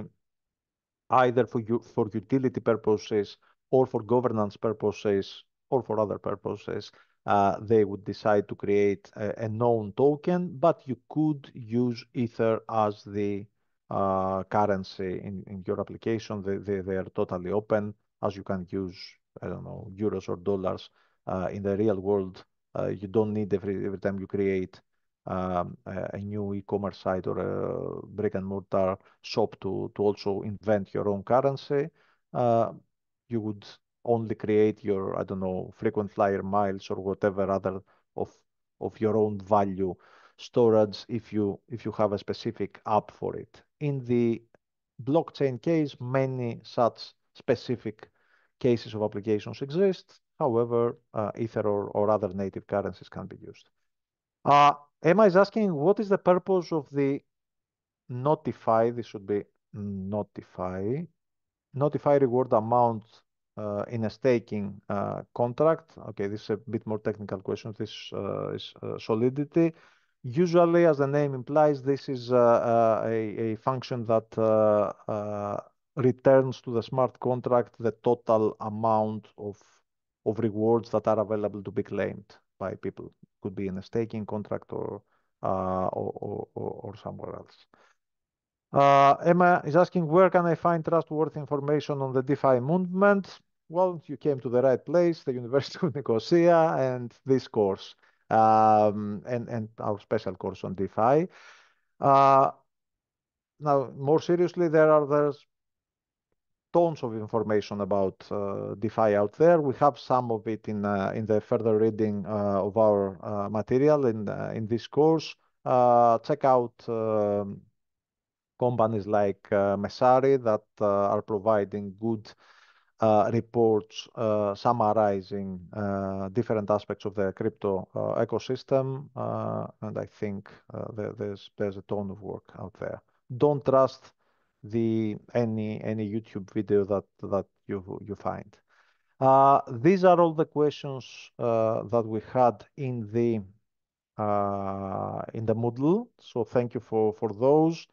either for you for utility purposes or for governance purposes or for other purposes, uh, they would decide to create a, a known token. But you could use Ether as the uh, currency in, in your application. They, they, they are totally open as you can use, I don't know, euros or dollars uh, in the real world. Uh, you don't need every, every time you create um, a, a, new e-commerce site or a brick and mortar shop to, to also invent your own currency. Uh, you would only create your, I don't know, frequent flyer miles or whatever other of, of your own value storage if you, if you have a specific app for it in the blockchain case, many such specific cases of applications exist. However, uh, Ether or, or, other native currencies can be used. Uh, Emma is asking, what is the purpose of the notify? This should be notify. Notify reward amount uh, in a staking uh, contract. Okay, this is a bit more technical question. This uh, is uh, solidity. Usually, as the name implies, this is uh, uh, a, a function that uh, returns to the smart contract the total amount of, of rewards that are available to be claimed by people. Could be in a staking contract or, uh, or, or, or, somewhere else. Uh, Emma is asking, where can I find trustworthy information on the DeFi movement? Well, you came to the right place, the University of Nicosia and this course um, and, and our special course on DeFi. Uh, now, more seriously, there are there's tons of information about uh, DeFi out there. We have some of it in uh, in the further reading uh, of our uh, material in uh, in this course. Uh, check out um, companies like Messari that are providing good uh, reports uh, summarizing uh, different aspects of the crypto ecosystem. And I think there's a ton of work out there. Don't trust any YouTube video that you find. These are all the questions that we had in the Moodle. So thank you for those.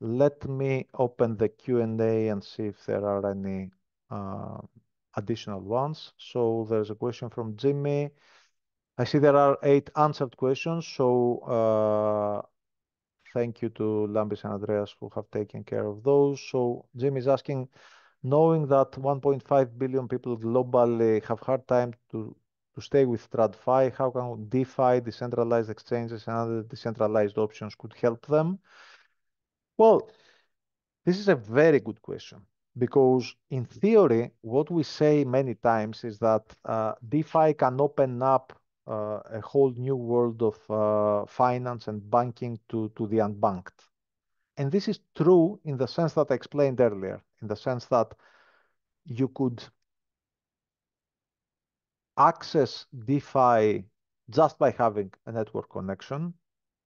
Let me open the Q&A and see if there are any um, additional ones. So there's a question from Jimmy. I see there are eight answered questions. So uh, thank you to Lambis and Andreas who have taken care of those. So Jimmy is asking, knowing that 1.5 billion people globally have hard time to stay with TradFi, how can DeFi, decentralized exchanges, and other decentralized options could help them? Well, this is a very good question because in theory, what we say many times is that uh, DeFi can open up uh, a whole new world of uh, finance and banking to, to the unbanked. And this is true in the sense that I explained earlier, in the sense that you could access DeFi just by having a network connection.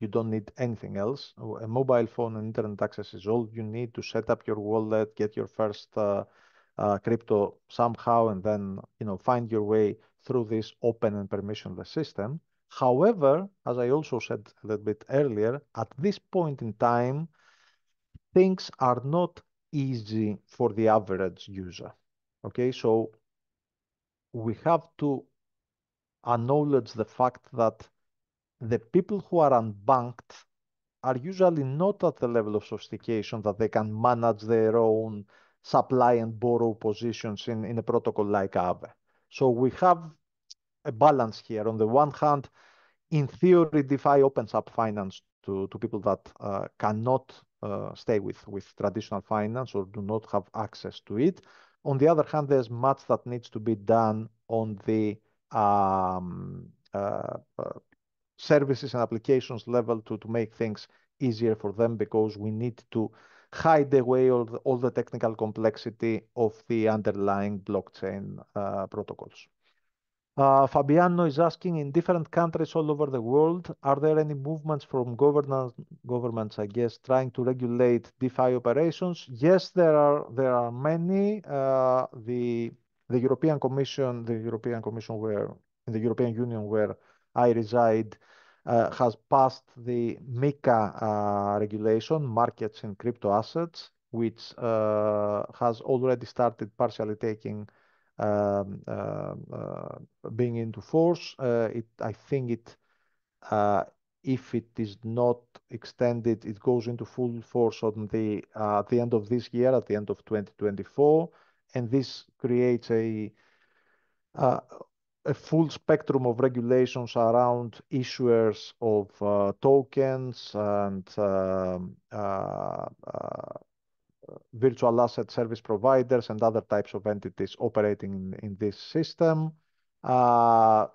You don't need anything else. Oh, a mobile phone and internet access is all you need to set up your wallet, get your first uh, uh, crypto somehow, and then you know find your way through this open and permissionless system. However, as I also said a little bit earlier, at this point in time, things are not easy for the average user. Okay, so we have to acknowledge the fact that the people who are unbanked are usually not at the level of sophistication that they can manage their own supply and borrow positions in, in a protocol like Aave. So we have a balance here. On the one hand, in theory, DeFi opens up finance to, to people that uh, cannot uh, stay with, with traditional finance or do not have access to it. On the other hand, there's much that needs to be done on the um, uh, uh services and applications level to, to make things easier for them because we need to hide away all the, all the technical complexity of the underlying blockchain uh, protocols. Uh, Fabiano is asking, in different countries all over the world, are there any movements from governments, I guess, trying to regulate DeFi operations? Yes, there are, there are many. Uh, the, the European Commission, the European Commission were, in the European Union were I reside uh, has passed the MiCA uh, regulation, Markets in Crypto Assets, which uh, has already started partially taking um, um, being into force. I think it, if it is not extended, it goes into full force on the at the end of this year, at the end of 2024, and this creates a a full spectrum of regulations around issuers of uh, tokens and um, uh, uh, virtual asset service providers and other types of entities operating in, in this system. Uh,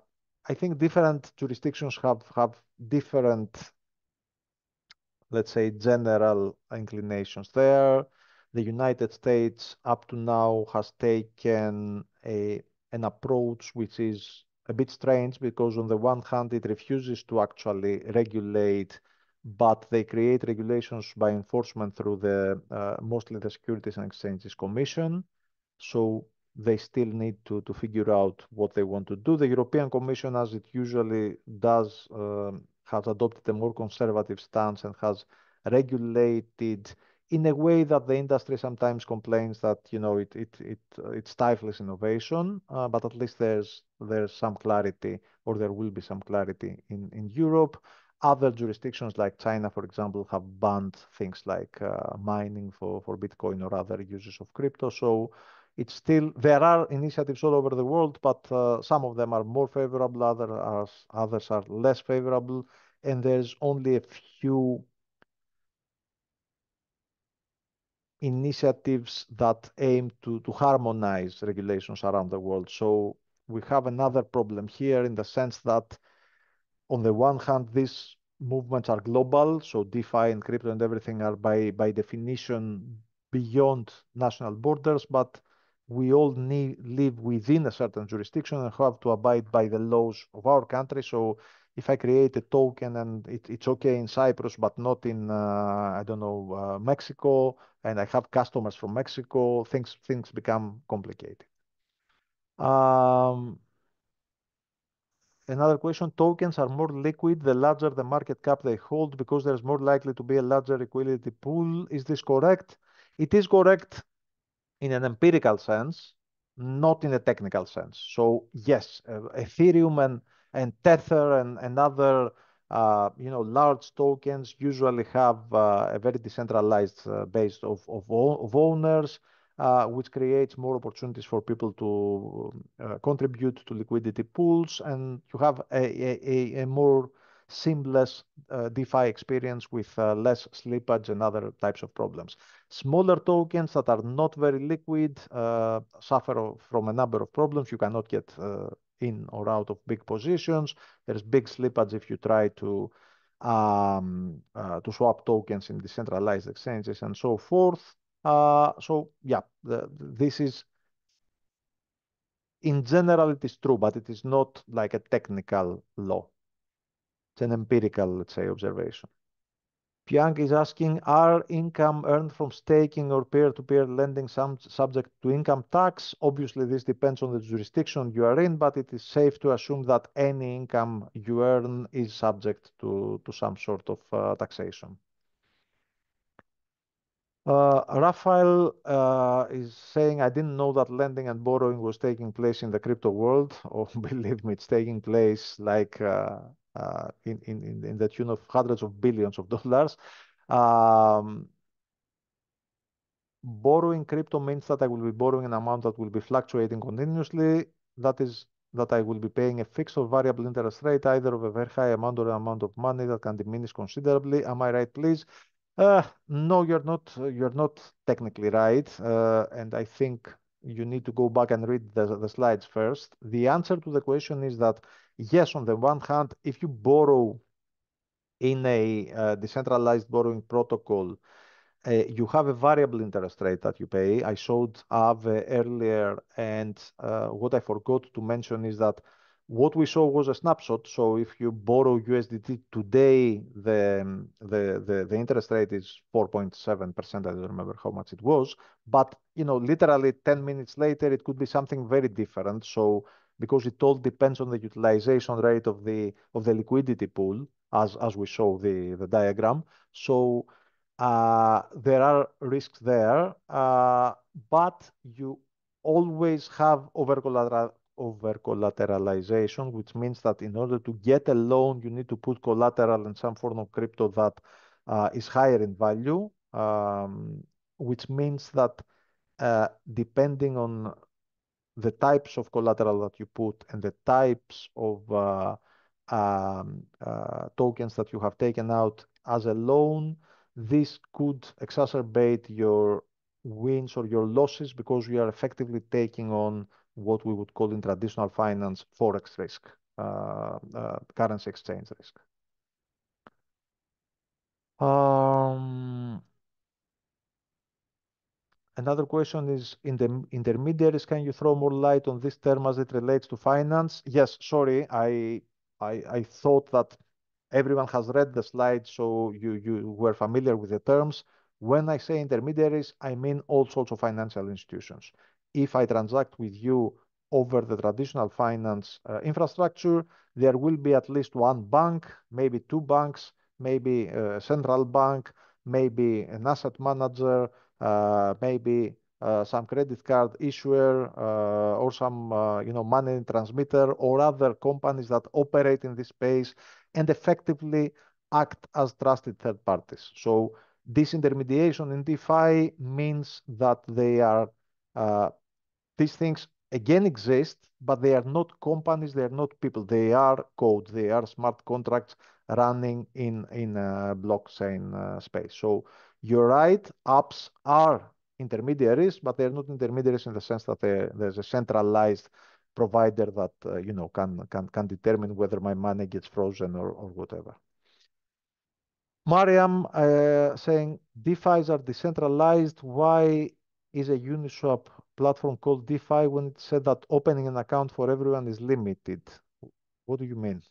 I think different jurisdictions have, have different, let's say, general inclinations there. The United States up to now has taken a an approach which is a bit strange because on the one hand it refuses to actually regulate but they create regulations by enforcement through the uh, mostly the Securities and Exchanges Commission. So they still need to, to figure out what they want to do. The European Commission, as it usually does, um, has adopted a more conservative stance and has regulated in a way that the industry sometimes complains that you know it it it uh, it stifles innovation, uh, but at least there's there's some clarity, or there will be some clarity in in Europe. Other jurisdictions like China, for example, have banned things like uh, mining for for Bitcoin or other uses of crypto. So it's still there are initiatives all over the world, but uh, some of them are more favorable, others are, others are less favorable, and there's only a few initiatives that aim to, to harmonize regulations around the world. So we have another problem here in the sense that on the one hand, these movements are global. So DeFi and crypto and everything are by, by definition beyond national borders, but we all need, live within a certain jurisdiction and have to abide by the laws of our country. So if I create a token and it, it's okay in Cyprus, but not in, uh, I don't know, uh, Mexico, and I have customers from Mexico, things, things become complicated. Um, another question, tokens are more liquid the larger the market cap they hold because there's more likely to be a larger liquidity pool. Is this correct? It is correct in an empirical sense, not in a technical sense. So yes, uh, Ethereum and and Tether and, and other uh, you know large tokens usually have uh, a very decentralized uh, base of of, of owners, uh, which creates more opportunities for people to uh, contribute to liquidity pools and to have a a, a more seamless uh, DeFi experience with less slippage and other types of problems. Smaller tokens that are not very liquid suffer from a number of problems. You cannot get in or out of big positions. There's big slippage if you try to um, uh, to swap tokens in decentralized exchanges and so forth. Uh, so yeah, the, this is in general it is true, but it is not like a technical law. It's an empirical, let's say, observation. Piang is asking, are income earned from staking or peer-to-peer lending subject to income tax? Obviously, this depends on the jurisdiction you are in, but it is safe to assume that any income you earn is subject to some sort of uh, taxation. Uh, Raphael uh, is saying, I didn't know that lending and borrowing was taking place in the crypto world. Or oh, believe me, it's taking place like uh, uh in, in, in the tune of hundreds of billions of dollars. Um, borrowing crypto means that I will be borrowing an amount that will be fluctuating continuously. That is that I will be paying a fixed or variable interest rate, either of a very high amount or an amount of money that can diminish considerably. Am I right, please? Uh, no, you're not. You're not technically right, uh, and I think you need to go back and read the, the slides first. The answer to the question is that yes, on the one hand, if you borrow in a uh, decentralized borrowing protocol, uh, you have a variable interest rate that you pay. I showed Ave earlier, and uh, what I forgot to mention is that what we saw was a snapshot. So if you borrow USDT today, the the the, the interest rate is 4.7 percent. I don't remember how much it was, but you know, literally 10 minutes later, it could be something very different. So because it all depends on the utilization rate of the of the liquidity pool, as as we saw the the diagram. So uh, there are risks there, uh, but you always have over collateral over collateralization, which means that in order to get a loan, you need to put collateral in some form of crypto that uh, is higher in value, um, which means that uh, depending on the types of collateral that you put and the types of uh, um, uh tokens that you have taken out as a loan, this could exacerbate your wins or your losses because you are effectively taking on what we would call in traditional finance forex risk, uh, uh, currency exchange risk. Um, another question is, in the intermediaries, can you throw more light on this term as it relates to finance? Yes, sorry, I thought that everyone has read the slide, so you were familiar with the terms. When I say intermediaries, I mean all sorts of financial institutions if I transact with you over the traditional finance uh, infrastructure, there will be at least one bank, maybe two banks, maybe uh, a central bank, maybe an asset manager, uh, maybe uh, some credit card issuer uh, or some uh, you know money transmitter or other companies that operate in this space and effectively act as trusted third parties. So disintermediation in DeFi means that they are uh, these things again exist, but they are not companies, they are not people. They are code, they are smart contracts running in, in blockchain uh, space. So you're right, apps are intermediaries, but they're not intermediaries in the sense that uh, there's a centralized provider that uh, you know can, can, can determine whether my money gets frozen or, or whatever. Mariam uh, saying DeFi's are decentralized. Why is a Uniswap platform called DeFi when it said that opening an account for everyone is limited. What do you mean?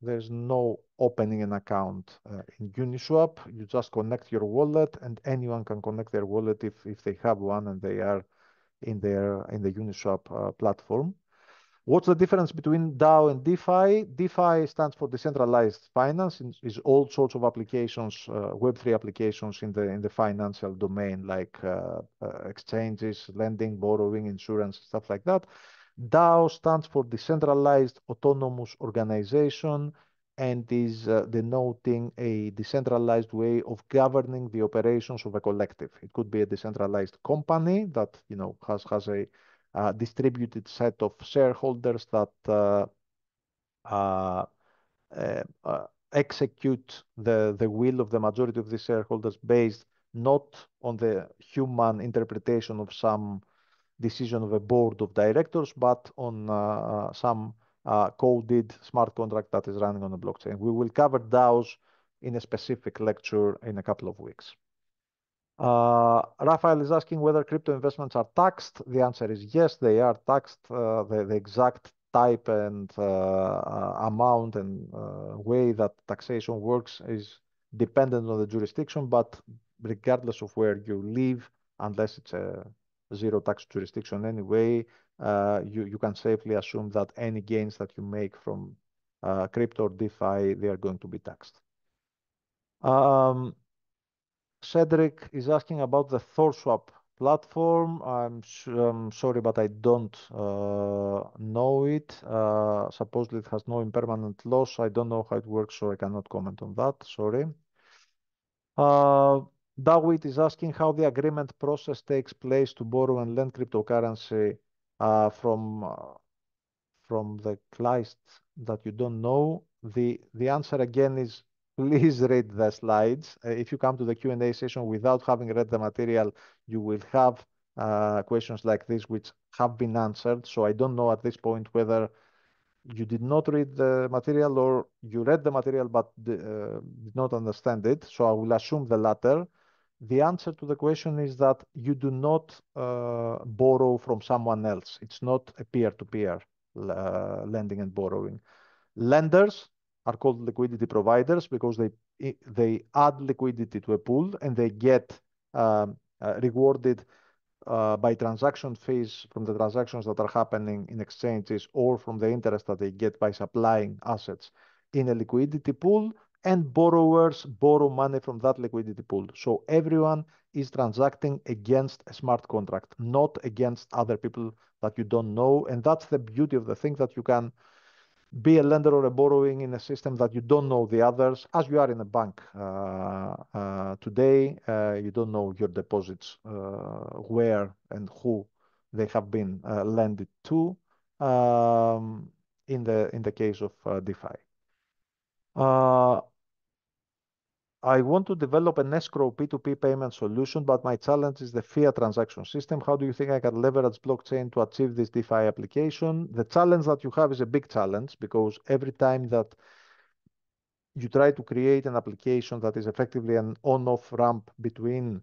There's no opening an account uh, in Uniswap. You just connect your wallet, and anyone can connect their wallet if, if they have one and they are in their in the Uniswap uh, platform. What's the difference between DAO and DeFi? DeFi stands for decentralized finance, is all sorts of applications, uh, Web3 applications in the in the financial domain, like uh, uh, exchanges, lending, borrowing, insurance, stuff like that. DAO stands for decentralized autonomous organization and is uh, denoting a decentralized way of governing the operations of a collective. It could be a decentralized company that you know has has a uh, distributed set of shareholders that uh, uh, execute the will of the majority of the shareholders based not on the human interpretation of some decision of a board of directors, but on some coded smart contract that is running on the blockchain. We will cover those in a specific lecture in a couple of weeks. Uh, Rafael is asking whether crypto investments are taxed. The answer is yes, they are taxed. Uh, the, the, exact type and uh, uh amount and uh, way that taxation works is dependent on the jurisdiction, but regardless of where you live, unless it's a zero tax jurisdiction anyway, you, you can safely assume that any gains that you make from crypto or DeFi, they are going to be taxed. Um, Cedric is asking about the ThorSwap platform. I'm, I'm um, sorry, but I don't uh, know it. Uh, supposedly, it has no impermanent loss. I don't know how it works, so I cannot comment on that. Sorry. Uh, Dawit is asking how the agreement process takes place to borrow and lend cryptocurrency uh, from uh, from the client that you don't know. The the answer again is please read the slides. Uh, if you come to the Q&A session without having read the material, you will have uh, questions like this which have been answered. So I don't know at this point whether you did not read the material or you read the material but uh, did not understand it. So I will assume the latter. The answer to the question is that you do not uh, borrow from someone else. It's not a peer-to-peer -peer, uh, lending and borrowing. Lenders are called liquidity providers because they they add liquidity to a pool and they get um, uh, rewarded uh, by transaction fees from the transactions that are happening in exchanges or from the interest that they get by supplying assets in a liquidity pool and borrowers borrow money from that liquidity pool. So everyone is transacting against a smart contract, not against other people that you don't know. And that's the beauty of the thing that you can be a lender or a borrowing in a system that you don't know the others, as you are in a bank uh, uh, today. Uh, you don't know your deposits, where and who they have been lended to, um, in the case of DeFi. I want to develop an escrow P2P payment solution, but my challenge is the fiat transaction system. How do you think I can leverage blockchain to achieve this DeFi application? The challenge that you have is a big challenge because every time that you try to create an application that is effectively an on-off ramp between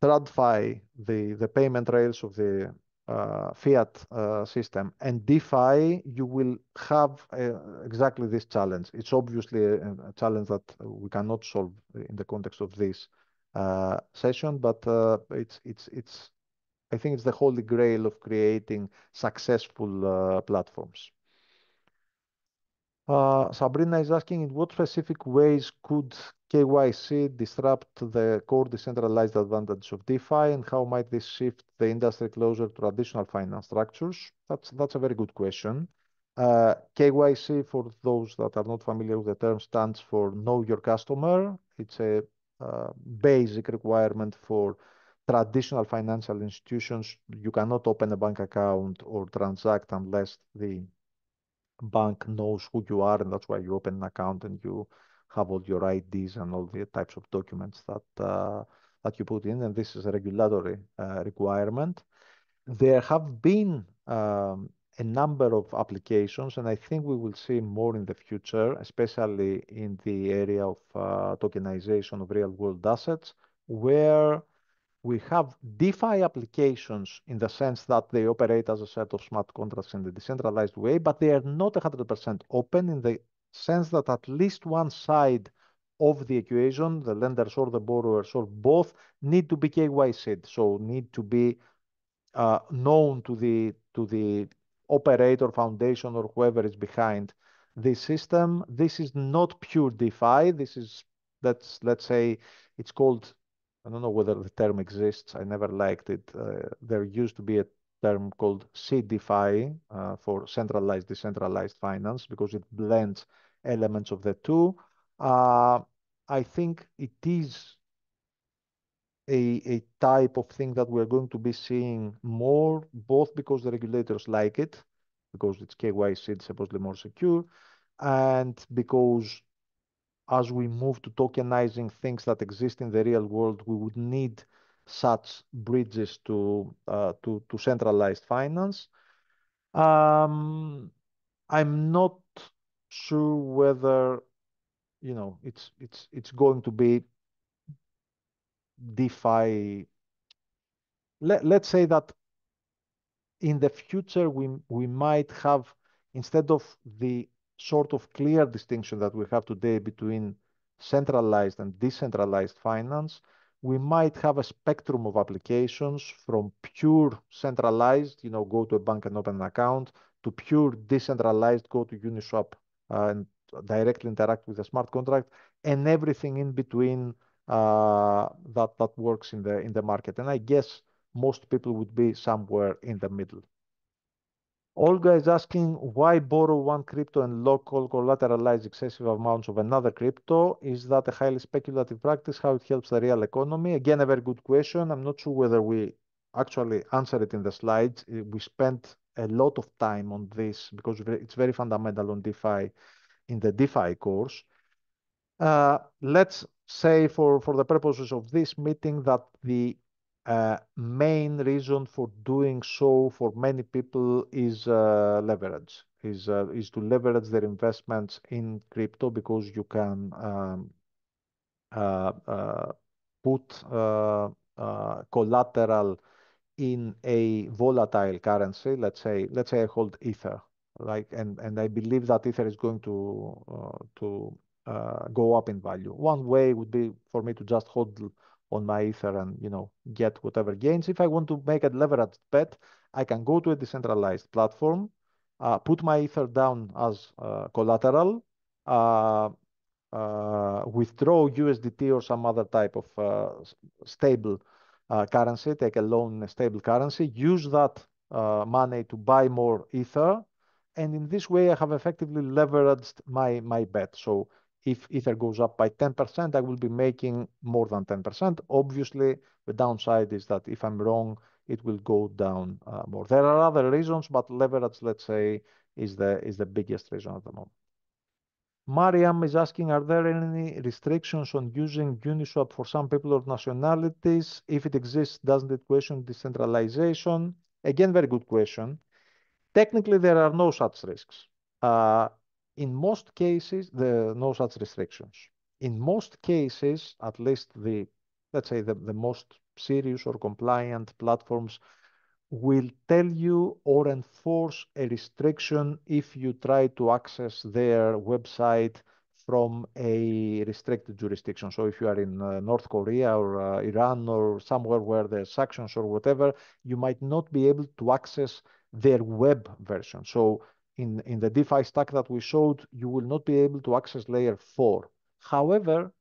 TradFi, the, the payment rails of the uh, fiat uh, system and DeFi, you will have uh, exactly this challenge. It's obviously a, a, challenge that we cannot solve in the context of this uh, session, but uh, it's it's it's. I think it's the holy grail of creating successful uh, platforms. Sabrina is asking, in what specific ways could KYC disrupt the core decentralized advantage of DeFi, and how might this shift the industry closer to traditional finance structures? That's a very good question. Uh, KYC, for those that are not familiar with the term, stands for Know Your Customer. It's a uh, basic requirement for traditional financial institutions. You cannot open a bank account or transact unless the bank knows who you are, and that's why you open an account and you have all your IDs and all the types of documents that uh, that you put in, and this is a regulatory uh, requirement. There have been um, a number of applications, and I think we will see more in the future, especially in the area of uh, tokenization of real-world assets, where we have DeFi applications in the sense that they operate as a set of smart contracts in the decentralized way, but they are not 100% open in the sense that at least one side of the equation, the lenders or the borrowers or both, need to be KYC'd, so need to be uh, known to the to the operator, foundation, or whoever is behind this system. This is not pure DeFi. This is let's let's say it's called. I don't know whether the term exists. I never liked it. Uh, there used to be a term called CDFI uh, for centralized decentralized finance because it blends elements of the two. Uh, I think it is a type of thing that we're going to be seeing more, both because the regulators like it, because it's KYC, it's supposedly more secure, and because as we move to tokenizing things that exist in the real world, we would need such bridges to uh, centralized finance. Um, I'm not sure whether you know it's it's it's going to be DeFi. Let, let's say that in the future we we might have instead of the sort of clear distinction that we have today between centralized and decentralized finance, we might have a spectrum of applications from pure centralized, you know, go to a bank and open an account, to pure decentralized, go to Uniswap uh, and directly interact with the smart contract and everything in between uh, that that works in the in the market. And I guess most people would be somewhere in the middle. Olga is asking why borrow one crypto and local collateralize excessive amounts of another crypto? Is that a highly speculative practice? How it helps the real economy? Again, a very good question. I'm not sure whether we actually answer it in the slides. Uh, we spent a lot of time on this because it's very fundamental on DeFi in the DeFi course. Uh, let's say for, for the purposes of this meeting that the uh, main reason for doing so for many people is uh, leverage, is, uh, is to leverage their investments in crypto because you can um, uh, uh, put collateral in a volatile currency, let's say, let's say I hold Ether, like, and, and I believe that Ether is going to, uh, to uh, go up in value. One way would be for me to just hold on my Ether and, you know, get whatever gains. If I want to make a leveraged bet, I can go to a decentralized platform, uh, put my Ether down as uh, collateral, uh, uh, withdraw USDT or some other type of stable uh, currency, take a loan in a stable currency, use that uh, money to buy more Ether. And in this way, I have effectively leveraged my, my bet. So if Ether goes up by 10%, I will be making more than 10%. Obviously, the downside is that if I'm wrong, it will go down uh, more. There are other reasons, but leverage, let's say, is the is the biggest reason at the moment. Mariam is asking, are there any restrictions on using Uniswap for some people or nationalities? If it exists, doesn't it question decentralization? Again, very good question. Technically, there are no such risks. Uh, in most cases, there are no such restrictions. In most cases, at least the, let's say the, the most serious or compliant platforms will tell you or enforce a restriction if you try to access their website from a restricted jurisdiction. So if you are in uh, North Korea or uh, Iran or somewhere where there's sanctions or whatever, you might not be able to access their web version. So in, in the DeFi stack that we showed, you will not be able to access layer four. However,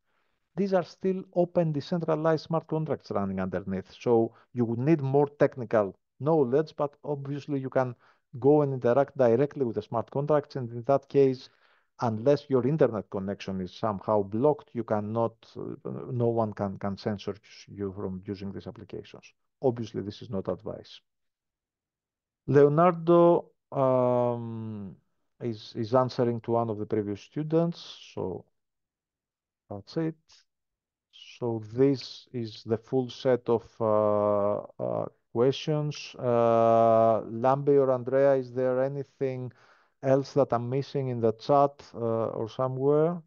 these are still open decentralized smart contracts running underneath. So you would need more technical knowledge, but obviously you can go and interact directly with the smart contracts. And in that case, unless your internet connection is somehow blocked, you cannot, uh, no one can, can censor you from using these applications. Obviously, this is not advice. Leonardo um, is, is answering to one of the previous students. So that's it. So this is the full set of uh, uh, questions. Uh, Lambe or Andrea, is there anything else that I'm missing in the chat uh, or somewhere?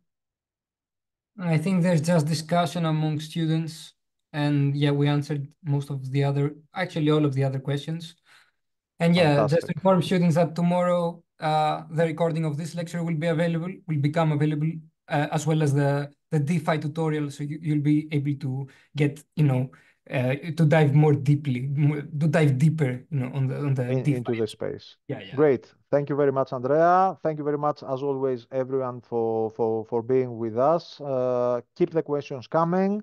I think there's just discussion among students, and yeah, we answered most of the other, actually all of the other questions. And yeah, Fantastic. just inform students that tomorrow uh, the recording of this lecture will be available, will become available uh, as well as the the DeFi tutorial, so you, you'll be able to get you know uh, to dive more deeply, to dive deeper, you know, on the on the In, into the space. Yeah, yeah. Great. Thank you very much, Andrea. Thank you very much, as always, everyone for for for being with us. Uh, keep the questions coming.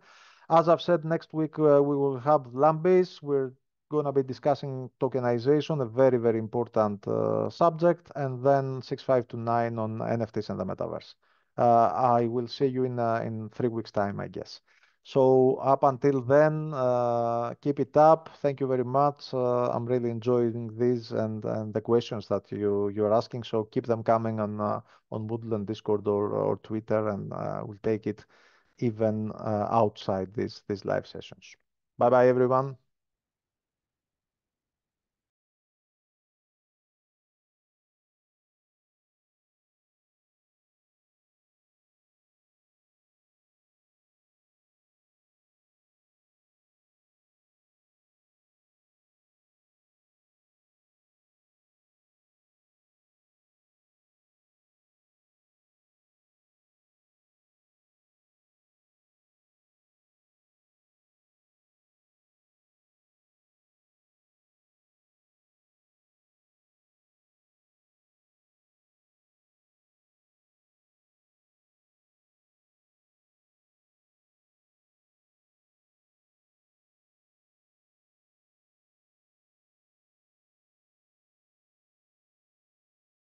As I've said, next week uh, we will have Lambis. We're going to be discussing tokenization, a very very important uh, subject, and then six five to nine on NFTs and the metaverse. Uh, I will see you in in three weeks' time, I guess. So up until then, uh, keep it up. Thank you very much. Uh, I'm really enjoying this and, and the questions that you you're asking. So keep them coming on uh, on Moodle Discord or or Twitter, and uh, we'll take it even uh, outside these these live sessions. Bye bye everyone.